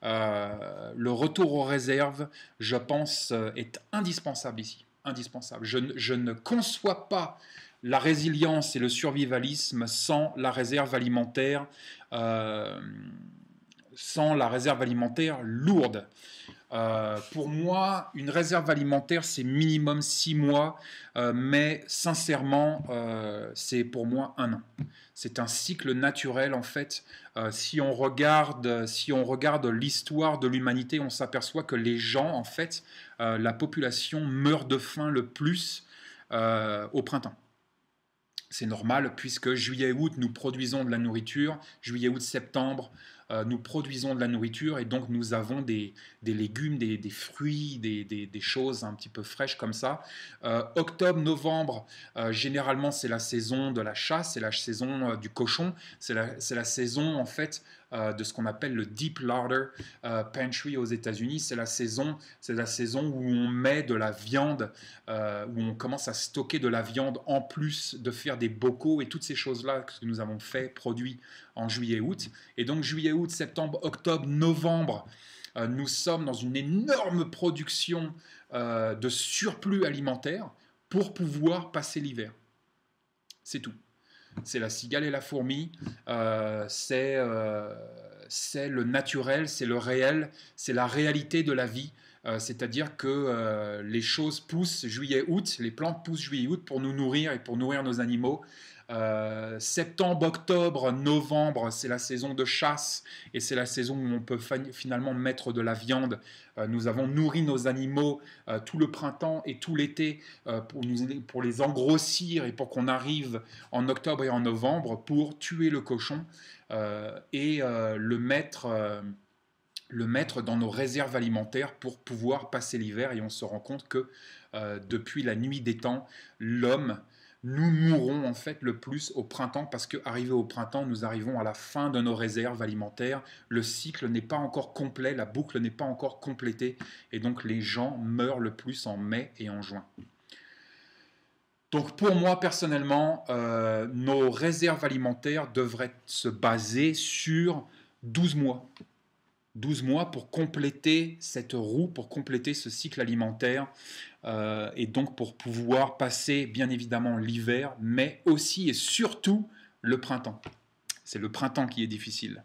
le retour aux réserves, je pense, est indispensable ici. Indispensable. Je, je ne conçois pas la résilience et le survivalisme sans la réserve alimentaire, euh, sans la réserve alimentaire lourde. Euh, pour moi, une réserve alimentaire, c'est minimum six mois, euh, mais sincèrement, c'est pour moi un an. C'est un cycle naturel en fait. si on regarde, si on regarde l'histoire de l'humanité, on s'aperçoit que les gens, en fait, la population meurt de faim le plus au printemps. C'est normal puisque juillet-août, nous produisons de la nourriture, juillet-août-septembre, euh, nous produisons de la nourriture et donc nous avons des, légumes, des, fruits, des, choses un petit peu fraîches comme ça. Euh, octobre, novembre, euh, généralement c'est la saison de la chasse, c'est la saison du cochon, c'est la, saison en fait euh, de ce qu'on appelle le Deep Larder euh, Pantry aux États-Unis. C'est la saison, c'est la saison où on met de la viande, euh, où on commence à stocker de la viande en plus de faire des bocaux et toutes ces choses-là que nous avons fait, produit en juillet-août. Et donc juillet, août, septembre, octobre, novembre nous sommes dans une énorme production de surplus alimentaire pour pouvoir passer l'hiver. C'est tout c'est la cigale et la fourmi, euh, euh, c'est le naturel, c'est le réel, c'est la réalité de la vie. Euh, c'est-à-dire que les choses poussent juillet-août, les plantes poussent juillet-août pour nous nourrir et pour nourrir nos animaux. Euh, septembre, octobre, novembre, c'est la saison de chasse et c'est la saison où on peut finalement mettre de la viande. Euh, nous avons nourri nos animaux euh, tout le printemps et tout l'été pour, les engrossir et pour qu'on arrive en octobre et en novembre pour tuer le cochon et le mettre dans nos réserves alimentaires pour pouvoir passer l'hiver. Et on se rend compte que depuis la nuit des temps, l'homme nous mourons en fait le plus au printemps parce que arrivé au printemps, nous arrivons à la fin de nos réserves alimentaires, le cycle n'est pas encore complet, la boucle n'est pas encore complétée et donc les gens meurent le plus en mai et en juin. Donc pour moi personnellement, euh, nos réserves alimentaires devraient se baser sur 12 mois. 12 mois pour compléter cette roue, pour compléter ce cycle alimentaire euh, et donc pour pouvoir passer bien évidemment l'hiver, mais aussi et surtout le printemps. C'est le printemps qui est difficile.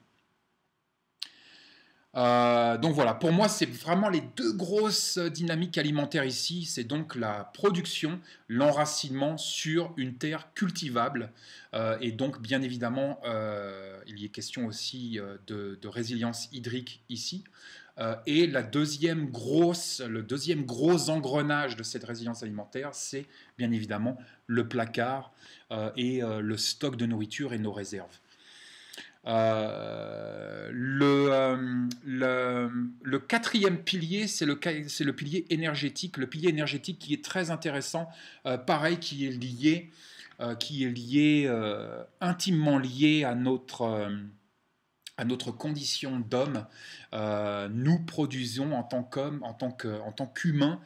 Euh, donc voilà, pour moi, c'est vraiment les deux grosses dynamiques alimentaires ici. C'est donc la production, l'enracinement sur une terre cultivable. Euh, et donc, bien évidemment, il y est question aussi de résilience hydrique ici. Euh, et la deuxième grosse, le deuxième gros engrenage de cette résilience alimentaire, c'est bien évidemment le placard euh, et euh, le stock de nourriture et nos réserves. Le, le, quatrième pilier, c'est le, le, pilier énergétique, le pilier énergétique qui est très intéressant, pareil, qui est lié, qui est lié intimement lié à notre à notre condition d'homme, euh, nous produisons en tant qu'homme, en tant tant qu'humain,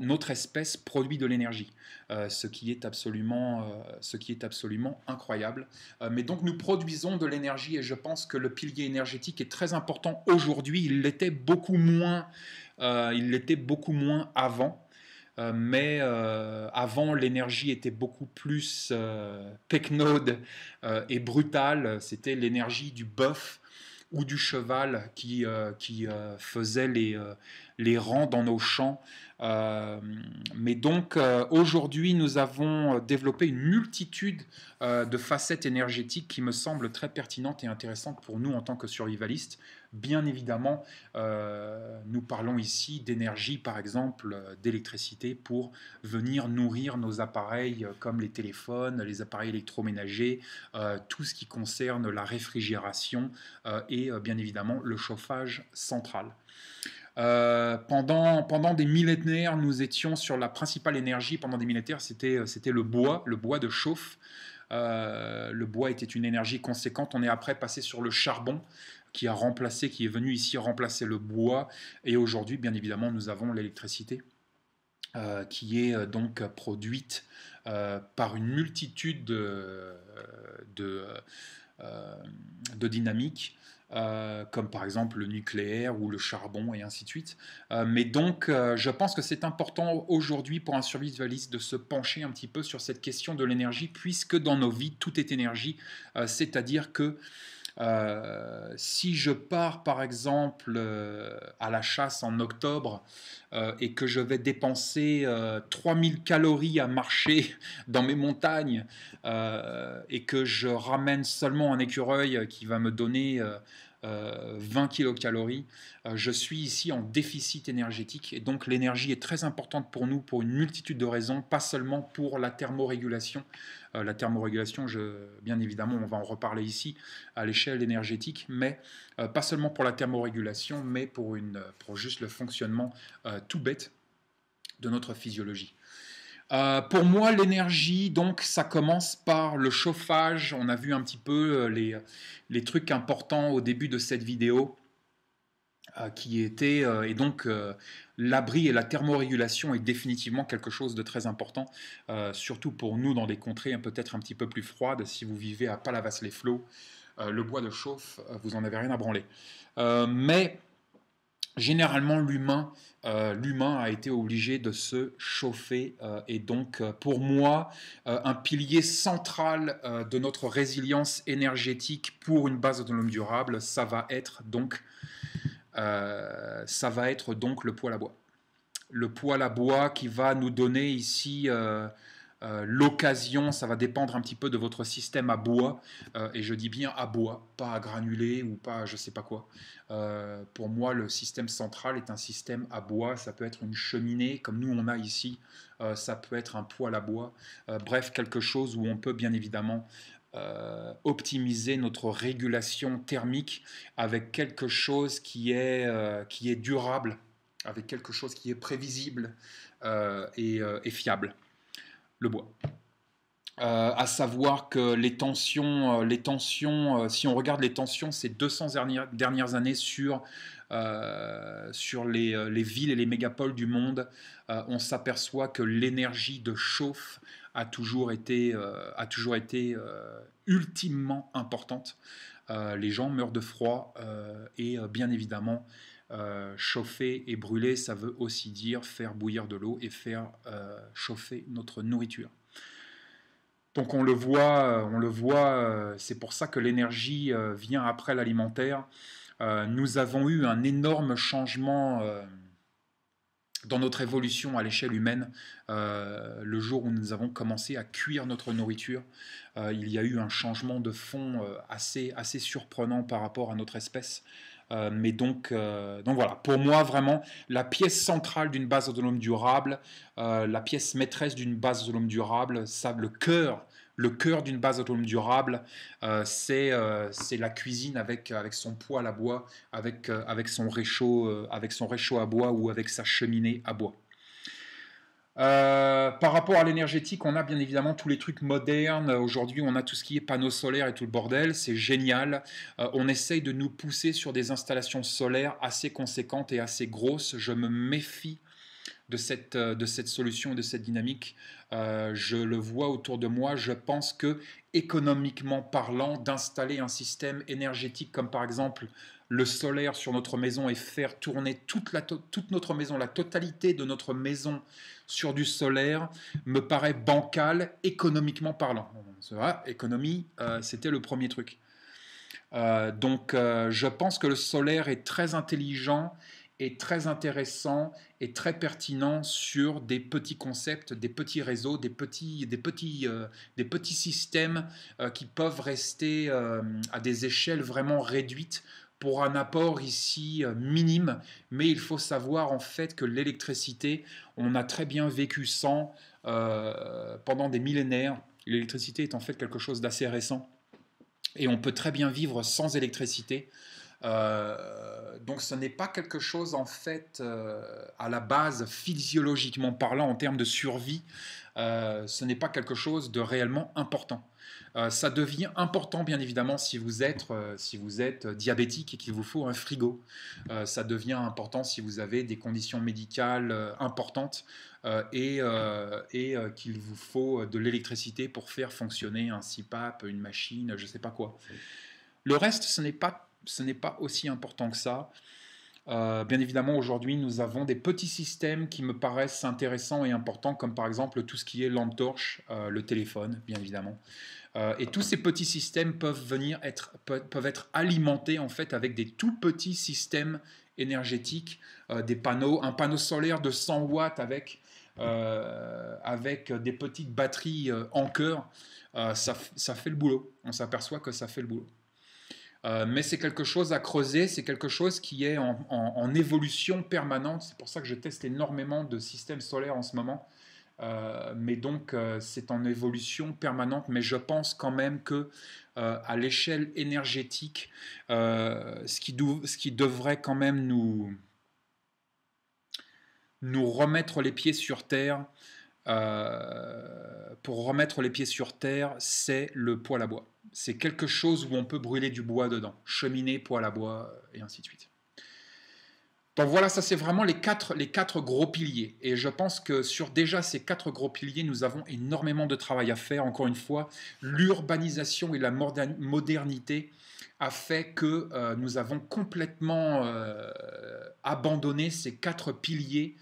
notre espèce produit de l'énergie, euh, ce qui est absolument, euh, ce qui est absolument incroyable. mais donc nous produisons de l'énergie et je pense que le pilier énergétique est très important aujourd'hui. Il l'était beaucoup moins, il l'était beaucoup moins avant. mais avant, l'énergie était beaucoup plus technode et brutale. C'était l'énergie du bœuf, ou du cheval qui, euh, euh, faisait les, euh, les rangs dans nos champs. mais donc aujourd'hui, nous avons développé une multitude de facettes énergétiques qui me semblent très pertinentes et intéressantes pour nous en tant que survivalistes bien évidemment, euh, nous parlons ici d'énergie, par exemple, euh, d'électricité pour venir nourrir nos appareils euh, comme les téléphones, les appareils électroménagers, tout ce qui concerne la réfrigération et bien évidemment le chauffage central. pendant, pendant des millénaires, nous étions sur la principale énergie. Pendant des millénaires, c'était, le bois, le bois de chauffe. le bois était une énergie conséquente. On est après passé sur le charbon qui a remplacé, qui est venu ici remplacer le bois. Et aujourd'hui, bien évidemment, nous avons l'électricité. Euh, qui est euh, donc produite euh, par une multitude de, de, de dynamiques, comme par exemple le nucléaire ou le charbon et ainsi de suite. mais donc, je pense que c'est important aujourd'hui pour un survivaliste de se pencher un petit peu sur cette question de l'énergie, puisque dans nos vies, tout est énergie, c'est-à-dire que euh, si je pars par exemple euh, à la chasse en octobre euh, et que je vais dépenser 3000 calories à marcher dans mes montagnes et que je ramène seulement un écureuil qui va me donner 20 euh, kilocalories. Euh, je suis ici en déficit énergétique et donc l'énergie est très importante pour nous pour une multitude de raisons, pas seulement pour la thermorégulation. Euh, la thermorégulation, bien évidemment, on va en reparler ici à l'échelle énergétique, mais pas seulement pour la thermorégulation, mais pour, une, pour juste le fonctionnement tout bête de notre physiologie. Euh, pour moi, l'énergie, donc, ça commence par le chauffage. On a vu un petit peu euh, les, trucs importants au début de cette vidéo euh, qui étaient, et donc, l'abri et la thermorégulation est définitivement quelque chose de très important, surtout pour nous dans des contrées hein, peut-être un petit peu plus froides. Si vous vivez à Palavas-les-Flots, le bois de chauffe, vous en avez rien à branler. mais généralement l'humain euh, l'humain a été obligé de se chauffer euh, et donc euh, pour moi un pilier central de notre résilience énergétique pour une base autonome durable ça va être donc ça va être donc le poêle à bois le poêle à bois qui va nous donner ici euh, l'occasion, ça va dépendre un petit peu de votre système à bois, euh, et je dis bien à bois, pas à granuler ou pas je sais pas quoi. Euh, pour moi, le système central est un système à bois, ça peut être une cheminée comme nous on a ici, ça peut être un poêle à bois, bref, quelque chose où on peut bien évidemment optimiser notre régulation thermique avec quelque chose qui est, qui est durable, avec quelque chose qui est prévisible et fiable le bois. Euh, à savoir que les tensions, euh, les tensions euh, si on regarde les tensions ces 200 dernières, dernières années sur, euh, sur les, villes et les mégapoles du monde, on s'aperçoit que l'énergie de chauffe a toujours été, a toujours été ultimement importante. les gens meurent de froid et bien évidemment, euh, chauffer et brûler, ça veut aussi dire faire bouillir de l'eau et faire euh, chauffer notre nourriture. Donc on le voit, euh, on le voit. C'est pour ça que l'énergie vient après l'alimentaire. nous avons eu un énorme changement dans notre évolution à l'échelle humaine, le jour où nous avons commencé à cuire notre nourriture, il y a eu un changement de fond assez, assez surprenant par rapport à notre espèce. Euh, mais euh, donc, voilà, pour moi vraiment la pièce centrale d'une base autonome durable, euh, la pièce maîtresse d'une base autonome durable, ça, le cœur, le cœur d'une base autonome durable, c'est la cuisine avec, avec son poêle à bois, avec, avec, son réchaud, avec son réchaud à bois ou avec sa cheminée à bois. Euh, par rapport à l'énergétique, on a bien évidemment tous les trucs modernes. Aujourd'hui, on a tout ce qui est panneaux solaires et tout le bordel. C'est génial. Euh, on essaye de nous pousser sur des installations solaires assez conséquentes et assez grosses. Je me méfie de cette, euh, de cette solution de cette dynamique. Euh, je le vois autour de moi. Je pense que, économiquement parlant, d'installer un système énergétique comme par exemple le solaire sur notre maison et faire tourner toute, la toute notre maison, la totalité de notre maison sur du solaire, me paraît bancal économiquement parlant. économie, euh, c'était le premier truc. donc je pense que le solaire est très intelligent est très intéressant et très pertinent sur des petits concepts, des petits réseaux, des petits, des petits, euh, des petits systèmes euh, qui peuvent rester euh, à des échelles vraiment réduites pour un apport ici minime, mais il faut savoir en fait que l'électricité, on a très bien vécu sans pendant des millénaires. L'électricité est en fait quelque chose d'assez récent et on peut très bien vivre sans électricité. Euh, donc ce n'est pas quelque chose en fait euh, à la base physiologiquement parlant en termes de survie, euh, ce n'est pas quelque chose de réellement important. ça devient important bien évidemment si vous êtes, si vous êtes diabétique et qu'il vous faut un frigo. ça devient important si vous avez des conditions médicales importantes et, et qu'il vous faut de l'électricité pour faire fonctionner un CPAP, une machine, je ne sais pas quoi. Le reste, ce n'est pas ce n'est pas aussi important que ça. Euh, bien évidemment, aujourd'hui, nous avons des petits systèmes qui me paraissent intéressants et importants, comme par exemple tout ce qui est lampe torche, euh, le téléphone, bien évidemment. Euh, et tous ces petits systèmes peuvent venir être, peuvent être alimentés en fait avec des tout petits systèmes énergétiques, des panneaux, un panneau solaire de 100 watts avec avec des petites batteries en cœur, ça, fait le boulot. On s'aperçoit que ça fait le boulot. Euh, mais c'est quelque chose à creuser, c'est quelque chose qui est en, évolution permanente. C'est pour ça que je teste énormément de systèmes solaires en ce moment. Euh, mais donc euh, c'est en évolution permanente. Mais je pense quand même que à l'échelle énergétique, ce qui, ce, qui devrait quand même nous, nous remettre les pieds sur terre, pour remettre les pieds sur terre, c'est le poêle à bois c'est quelque chose où on peut brûler du bois dedans, cheminée, poêle à bois, et ainsi de suite. Donc voilà, ça c'est vraiment les quatre, les quatre gros piliers. Et je pense que sur déjà ces quatre gros piliers, nous avons énormément de travail à faire. Encore une fois, l'urbanisation et la modernité a fait que euh, nous avons complètement euh, abandonné ces quatre piliers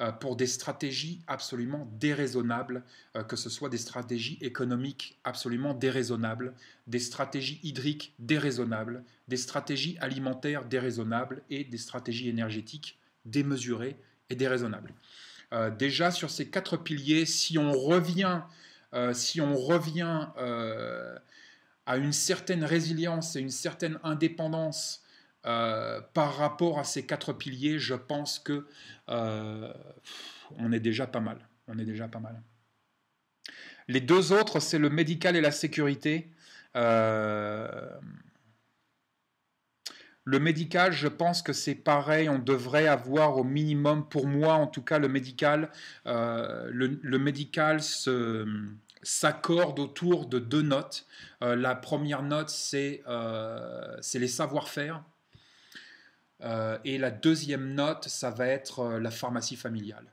euh, pour des stratégies absolument déraisonnables, euh, que ce soit des stratégies économiques absolument déraisonnables, des stratégies hydriques déraisonnables, des stratégies alimentaires déraisonnables et des stratégies énergétiques démesurées et déraisonnables. Euh, déjà sur ces quatre piliers, si on revient, si on revient à une certaine résilience et une certaine indépendance euh, par rapport à ces quatre piliers, je pense que euh, on est déjà pas mal. On est déjà pas mal. Les deux autres, c'est le médical et la sécurité. Euh, le médical, je pense que c'est pareil, on devrait avoir au minimum, pour moi en tout cas, le médical, le, médical s'accorde autour de deux notes. la première note, c'est les savoir-faire. Euh, et la deuxième note, ça va être euh, la pharmacie familiale.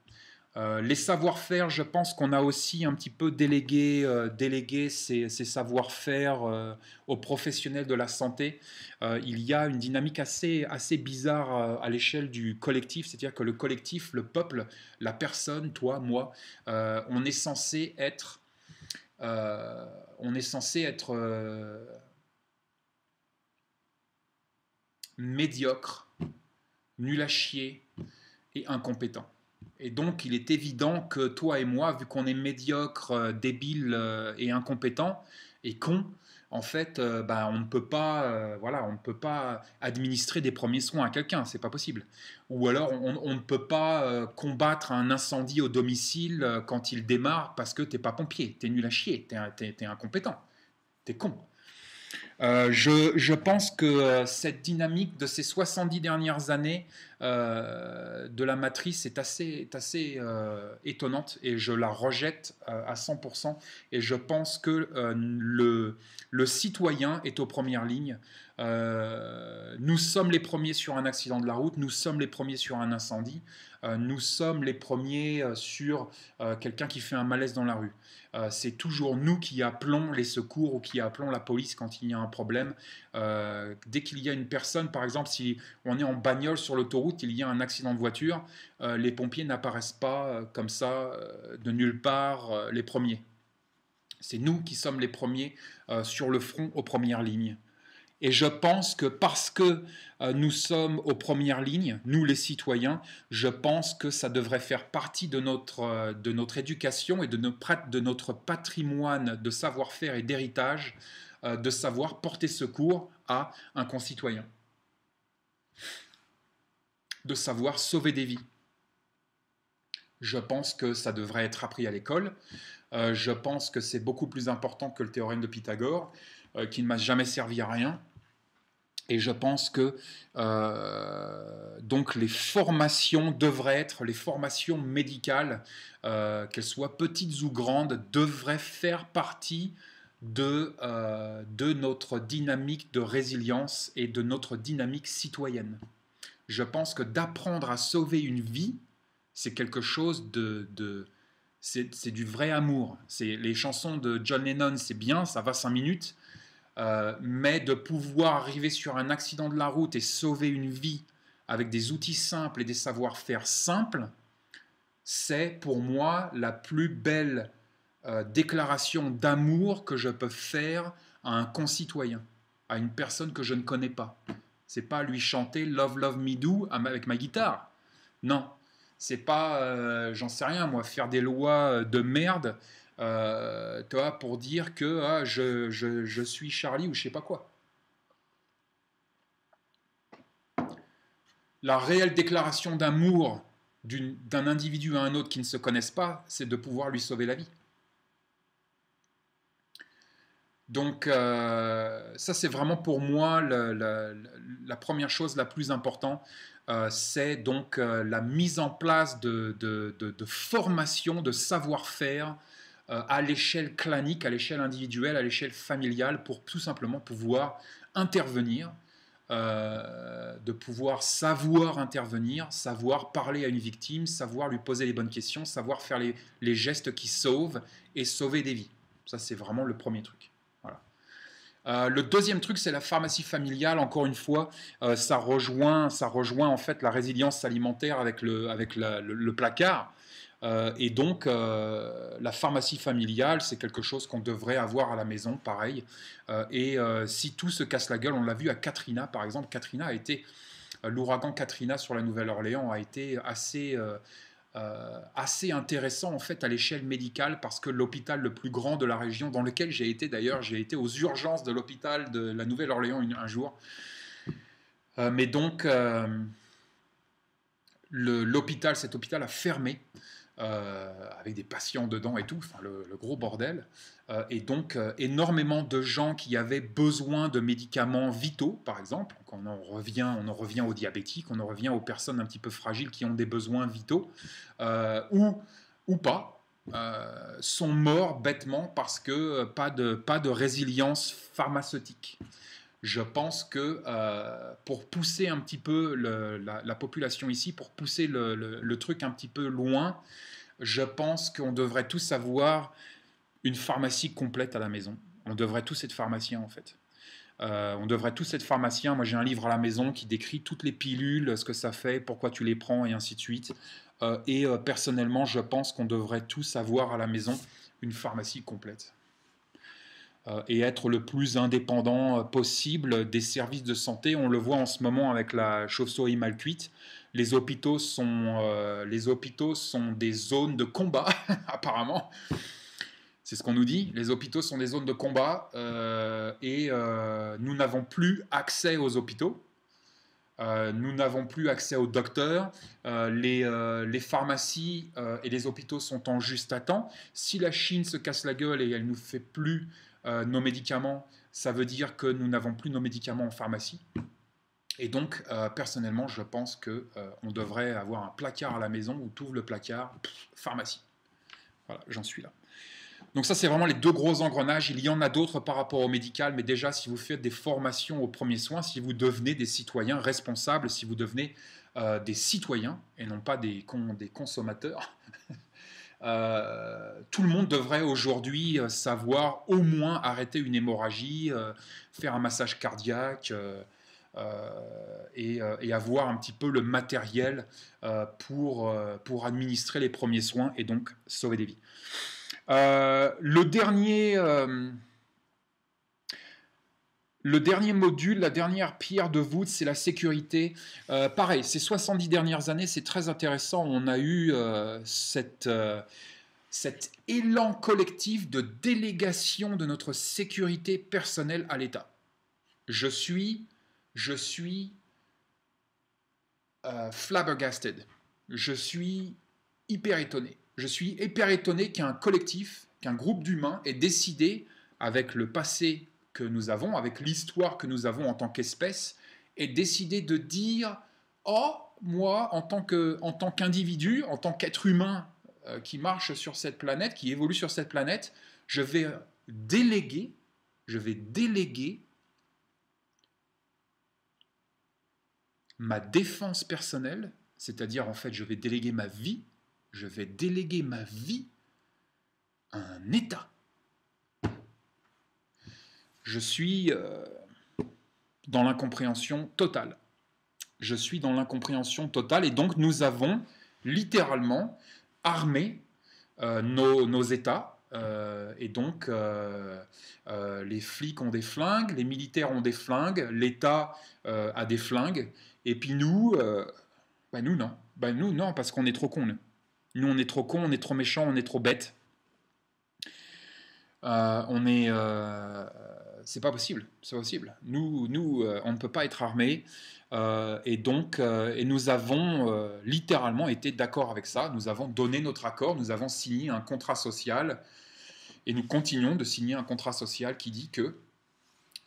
Euh, les savoir-faire, je pense qu'on a aussi un petit peu délégué, délégué ces, savoir-faire aux professionnels de la santé. il y a une dynamique assez, assez bizarre à l'échelle du collectif, c'est-à-dire que le collectif, le peuple, la personne, toi, moi, on est censé être, on est censé être médiocre nul à chier et incompétent. Et donc, il est évident que toi et moi, vu qu'on est médiocre, euh, débile euh, et incompétent et con, en fait, euh, bah, on ne peut pas, voilà, on ne peut pas administrer des premiers soins à quelqu'un, c'est pas possible. Ou alors, on, ne peut pas combattre un incendie au domicile quand il démarre parce que t'es pas pompier, t'es nul à chier, t'es, es, es incompétent, t'es con. Euh, je, pense que euh, cette dynamique de ces 70 dernières années euh, de la matrice est assez, assez étonnante et je la rejette à 100%. Et je pense que le, le, citoyen est aux premières lignes. nous sommes les premiers sur un accident de la route, nous sommes les premiers sur un incendie, nous sommes les premiers sur quelqu'un qui fait un malaise dans la rue. c'est toujours nous qui appelons les secours ou qui appelons la police quand il y a un problème. Euh, dès qu'il y a une personne, par exemple, si on est en bagnole sur l'autoroute, il y a un accident de voiture, euh, les pompiers n'apparaissent pas euh, comme ça de nulle part les premiers. C'est nous qui sommes les premiers sur le front aux premières lignes. Et je pense que parce que nous sommes aux premières lignes, nous les citoyens, je pense que ça devrait faire partie de notre, de notre éducation et de, nos, de notre patrimoine de savoir-faire et d'héritage euh, de savoir porter secours à un concitoyen, de savoir sauver des vies. Je pense que ça devrait être appris à l'école. Euh, je pense que c'est beaucoup plus important que le théorème de Pythagore, euh, qui ne m'a jamais servi à rien. Et je pense que donc les formations devraient être, les formations médicales, qu'elles soient petites ou grandes, devraient faire partie euh, de, notre dynamique de résilience et de notre dynamique citoyenne. Je pense que d'apprendre à sauver une vie, c'est quelque chose de... c'est du vrai amour. C'est Les chansons de John Lennon, c'est bien, ça va cinq minutes, euh, mais de pouvoir arriver sur un accident de la route et sauver une vie avec des outils simples et des savoir-faire simples, c'est pour moi la plus belle euh, déclaration d'amour que je peux faire à un concitoyen, à une personne que je ne connais pas. C'est pas lui chanter Love Love Me Do avec ma guitare. Non, c'est pas, euh, j'en sais rien moi, faire des lois euh, de merde, toi, pour dire que ah, je, je suis Charlie ou je sais pas quoi. La réelle déclaration d'amour d'un individu à un autre qui ne se connaissent pas, c'est de pouvoir lui sauver la vie. Donc euh, ça, c'est vraiment pour moi la première chose la plus importante. Euh, c'est donc euh, la mise en place de, formation, de savoir-faire à l'échelle clanique, à l'échelle individuelle, à l'échelle familiale, pour tout simplement pouvoir intervenir, de pouvoir savoir intervenir, savoir parler à une victime, savoir lui poser les bonnes questions, savoir faire les gestes qui sauvent et sauver des vies. Ça, c'est vraiment le premier truc. Euh, le deuxième truc, c'est la pharmacie familiale. Encore une fois, euh, ça rejoint, ça rejoint en fait la résilience alimentaire avec le, avec le, placard. Euh, et donc, la pharmacie familiale, c'est quelque chose qu'on devrait avoir à la maison, pareil. et si tout se casse la gueule, on l'a vu à Katrina, par exemple. Katrina a été, l'ouragan Katrina sur la Nouvelle-Orléans a été assez euh, assez intéressant en fait à l'échelle médicale parce que l'hôpital le plus grand de la région, dans lequel j'ai été d'ailleurs, j'ai été aux urgences de l'hôpital de la Nouvelle-Orléans un jour. Euh, mais donc, euh, l'hôpital, cet hôpital a fermé euh, avec des patients dedans et tout, enfin, le, gros bordel. Euh, et donc, euh, énormément de gens qui avaient besoin de médicaments vitaux, par exemple. Quand on en revient, on en revient aux diabétiques, on en revient aux personnes un petit peu fragiles qui ont des besoins vitaux, ou, ou pas. sont morts bêtement parce que pas de, pas de résilience pharmaceutique je pense que euh, pour pousser un petit peu la, population ici, pour pousser le, truc un petit peu loin, je pense qu'on devrait tous avoir une pharmacie complète à la maison. On devrait tous être pharmacien en fait. Euh, on devrait tous être pharmacien. Moi, j'ai un livre à la maison qui décrit toutes les pilules, ce que ça fait, pourquoi tu les prends et ainsi de suite. Euh, et personnellement, je pense qu'on devrait tous avoir à la maison une pharmacie complète. Euh, et être le plus indépendant euh, possible des services de santé. On le voit en ce moment avec la chauve-souris mal cuite. Les hôpitaux sont, euh, les hôpitaux sont des zones de combat, apparemment. C'est ce qu'on nous dit. Les hôpitaux sont des zones de combat et nous n'avons plus accès aux hôpitaux. nous n'avons plus accès aux docteurs, les, les, pharmacies et les hôpitaux sont en juste à temps. Si la Chine se casse la gueule et elle ne nous fait plus euh, nos médicaments, ça veut dire que nous n'avons plus nos médicaments en pharmacie. Et donc, euh, personnellement, je pense qu'on euh, devrait avoir un placard à la maison où tout le placard, pharmacie. Voilà, j'en suis là. Donc ça, c'est vraiment les deux gros engrenages. Il y en a d'autres par rapport au médical, mais déjà, si vous faites des formations aux premiers soins, si vous devenez des citoyens responsables, si vous devenez des citoyens et non pas des consommateurs, Euh, tout le monde devrait aujourd'hui euh, savoir au moins arrêter une hémorragie, euh, faire un massage cardiaque. et, avoir un petit peu le matériel pour, pour administrer les premiers soins et donc sauver des vies. le dernier le dernier module, la dernière pierre de voûte, c'est la sécurité. Euh, pareil, ces 70 dernières années, c'est très intéressant. On a eu euh, euh, cet élan collectif de délégation de notre sécurité personnelle à l'État. Je suis, je suis flabbergasted. Je suis hyper étonné. Je suis hyper étonné qu'un collectif, qu'un groupe d'humains ait décidé, avec le passé que nous avons, avec l'histoire que nous avons en tant qu'espèce, et décider de dire Oh, moi, en tant qu'individu, en tant qu'être humain euh, qui marche sur cette planète, qui évolue sur cette planète, je vais déléguer, je vais déléguer ma défense personnelle, c'est-à-dire en fait je vais déléguer ma vie, je vais déléguer ma vie à un État. Je suis euh, dans l'incompréhension totale. Je suis dans l'incompréhension totale et donc nous avons littéralement armé euh, nos, États. Euh, et donc les flics ont des flingues, les militaires ont des flingues, l'État a des flingues. Et puis nous, bah nous non. Bah nous non parce qu'on est trop cons. Nous. on est trop cons, on est trop méchants, on est trop bêtes. on est c'est pas possible, c'est possible. Nous, nous euh, on ne peut pas être armés. Euh, et donc, euh, et nous avons littéralement été d'accord avec ça. Nous avons donné notre accord, nous avons signé un contrat social. Et nous continuons de signer un contrat social qui dit que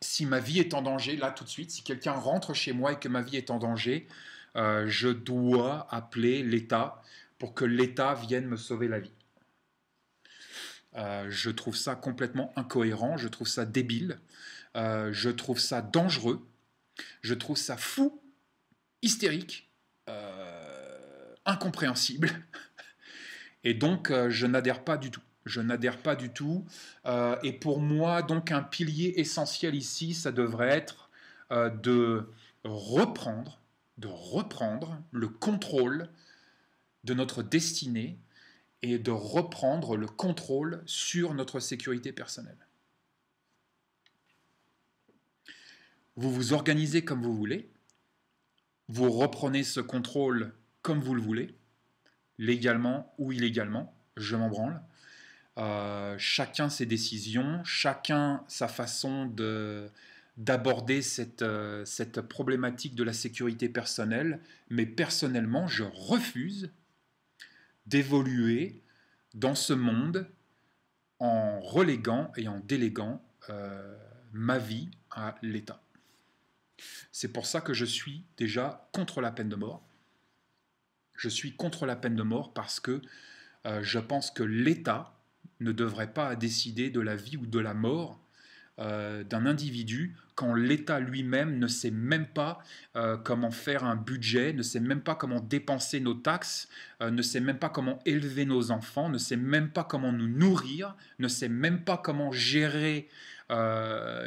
si ma vie est en danger, là tout de suite, si quelqu'un rentre chez moi et que ma vie est en danger, je dois appeler l'État pour que l'État vienne me sauver la vie. Euh, je trouve ça complètement incohérent, je trouve ça débile, euh, je trouve ça dangereux, je trouve ça fou, hystérique, euh, incompréhensible. Et donc, je n'adhère pas du tout. Je n'adhère pas du tout. et pour moi, donc, un pilier essentiel ici, ça devrait être de reprendre, de reprendre le contrôle de notre destinée et de reprendre le contrôle sur notre sécurité personnelle. Vous vous organisez comme vous voulez, vous reprenez ce contrôle comme vous le voulez, légalement ou illégalement, je m'en branle. Euh, chacun ses décisions, chacun sa façon de, d'aborder cette, euh, cette problématique de la sécurité personnelle, mais personnellement, je refuse d'évoluer dans ce monde en reléguant et en déléguant euh, ma vie à l'État. C'est pour ça que je suis déjà contre la peine de mort. Je suis contre la peine de mort parce que euh, je pense que l'État ne devrait pas décider de la vie ou de la mort euh, d'un individu quand l'État lui-même ne sait même pas euh, comment faire un budget, ne sait même pas comment dépenser nos taxes, euh, ne sait même pas comment élever nos enfants, ne sait même pas comment nous nourrir, ne sait même pas comment gérer,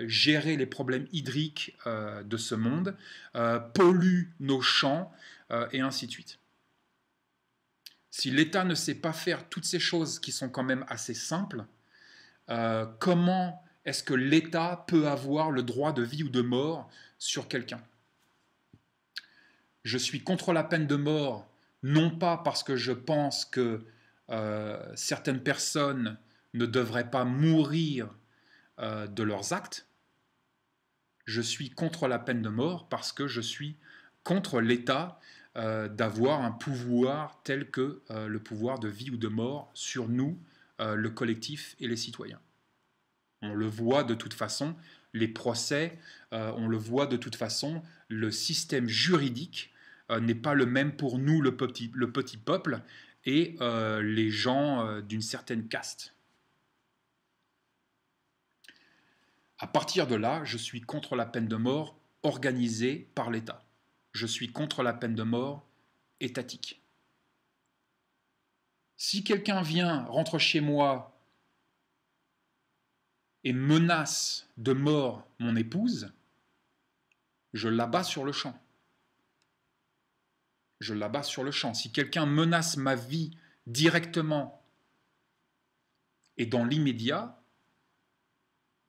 gérer les problèmes hydriques de ce monde, pollue nos champs, et ainsi de suite. Si l'État ne sait pas faire toutes ces choses qui sont quand même assez simples, comment est-ce que l'État peut avoir le droit de vie ou de mort sur quelqu'un Je suis contre la peine de mort, non pas parce que je pense que euh, certaines personnes ne devraient pas mourir euh, de leurs actes. Je suis contre la peine de mort parce que je suis contre l'État euh, d'avoir un pouvoir tel que le pouvoir de vie ou de mort sur nous, le collectif et les citoyens. On le voit de toute façon, les procès, euh, on le voit de toute façon, le système juridique euh, n'est pas le même pour nous, le petit, peuple, et euh, les gens d'une certaine caste. À partir de là, je suis contre la peine de mort organisée par l'État. Je suis contre la peine de mort étatique. Si quelqu'un vient, rentre chez moi et menace de mort mon épouse, je l'abats sur le champ. Je l'abats sur le champ. Si quelqu'un menace ma vie directement et dans l'immédiat,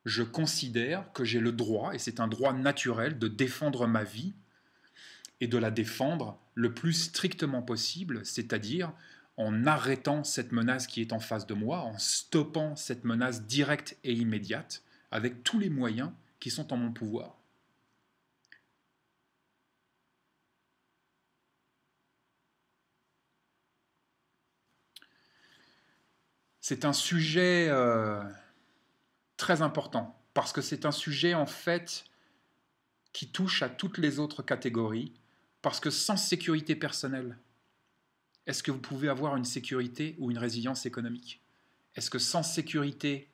je considère que j'ai le droit, et c'est un droit naturel, de défendre ma vie et de la défendre le plus strictement possible, c'est-à-dire en arrêtant cette menace qui est en face de moi, en stoppant cette menace directe et immédiate, avec tous les moyens qui sont en mon pouvoir. C'est un sujet euh, très important, parce que c'est un sujet en fait qui touche à toutes les autres catégories, parce que sans sécurité personnelle, est-ce que vous pouvez avoir une sécurité ou une résilience économique Est-ce que sans sécurité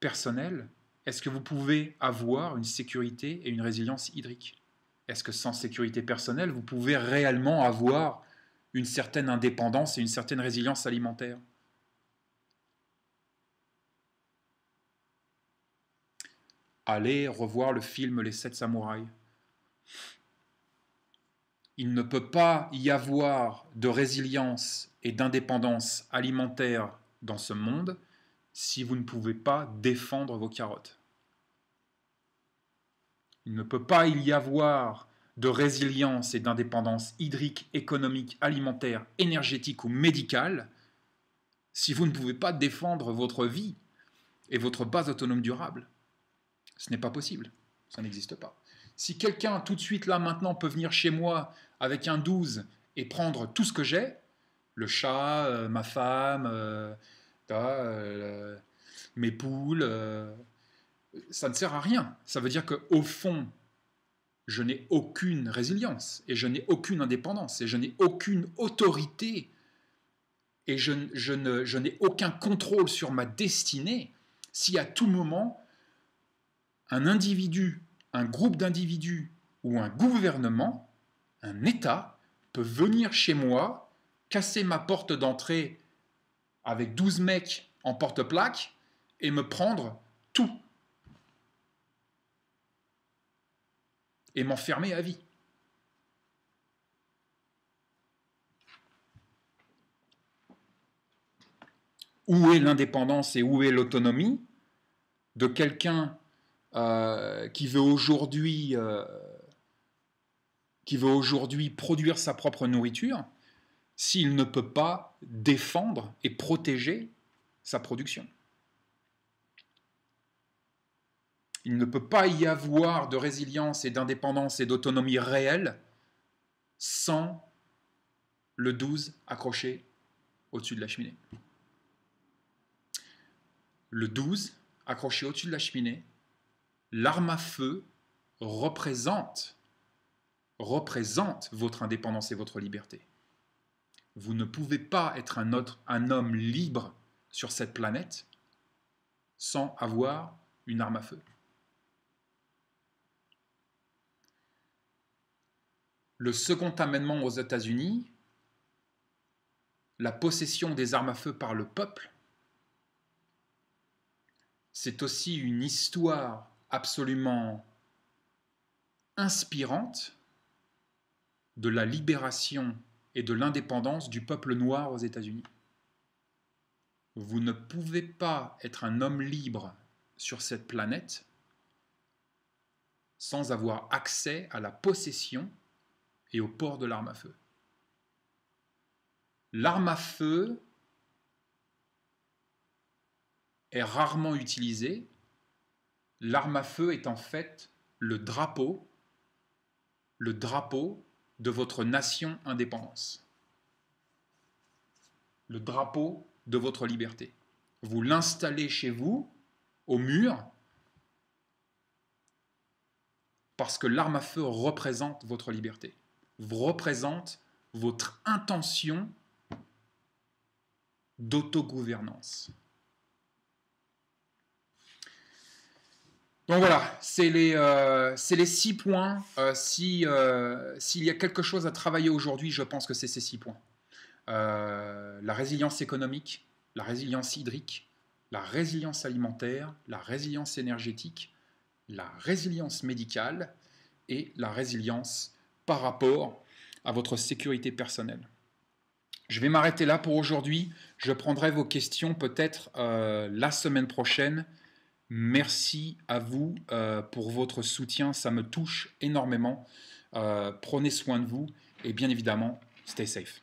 personnelle, est-ce que vous pouvez avoir une sécurité et une résilience hydrique Est-ce que sans sécurité personnelle, vous pouvez réellement avoir une certaine indépendance et une certaine résilience alimentaire Allez revoir le film Les Sept Samouraïs il ne peut pas y avoir de résilience et d'indépendance alimentaire dans ce monde si vous ne pouvez pas défendre vos carottes. Il ne peut pas y avoir de résilience et d'indépendance hydrique, économique, alimentaire, énergétique ou médicale si vous ne pouvez pas défendre votre vie et votre base autonome durable. Ce n'est pas possible, ça n'existe pas. Si quelqu'un tout de suite là maintenant peut venir chez moi avec un 12 et prendre tout ce que j'ai, le chat, euh, ma femme, euh, euh, mes poules, ça ne sert à rien. Ça veut dire qu'au fond, je n'ai aucune résilience et je n'ai aucune indépendance et je n'ai aucune autorité et je n'ai aucun contrôle sur ma destinée si à tout moment un individu un groupe d'individus ou un gouvernement, un État, peut venir chez moi, casser ma porte d'entrée avec 12 mecs en porte-plaque et me prendre tout. Et m'enfermer à vie. Où est l'indépendance et où est l'autonomie de quelqu'un euh, qui veut aujourd'hui euh, qui veut aujourd'hui produire sa propre nourriture, s'il ne peut pas défendre et protéger sa production. Il ne peut pas y avoir de résilience et d'indépendance et d'autonomie réelle sans le 12 accroché au-dessus de la cheminée. Le 12 accroché au-dessus de la cheminée l'arme à feu représente, représente votre indépendance et votre liberté. Vous ne pouvez pas être un, un homme libre sur cette planète sans avoir une arme à feu. Le second amènement aux États-Unis, la possession des armes à feu par le peuple, c'est aussi une histoire absolument inspirante de la libération et de l'indépendance du peuple noir aux États-Unis. Vous ne pouvez pas être un homme libre sur cette planète sans avoir accès à la possession et au port de l'arme à feu. L'arme à feu est rarement utilisée l'arme à feu est en fait le drapeau, le drapeau de votre nation indépendance, le drapeau de votre liberté. Vous l'installez chez vous, au mur, parce que l'arme à feu représente votre liberté, vous représente votre intention d'autogouvernance. Donc voilà, c'est les, euh, six points. Euh, euh, s'il y a quelque chose à travailler aujourd'hui, je pense que c'est ces six points. la résilience économique, la résilience hydrique, la résilience alimentaire, la résilience énergétique, la résilience médicale et la résilience par rapport à votre sécurité personnelle. Je vais m'arrêter là pour aujourd'hui. Je prendrai vos questions peut-être la semaine prochaine. Merci à vous euh, pour votre soutien, ça me touche énormément. Euh, prenez soin de vous et bien évidemment, stay safe.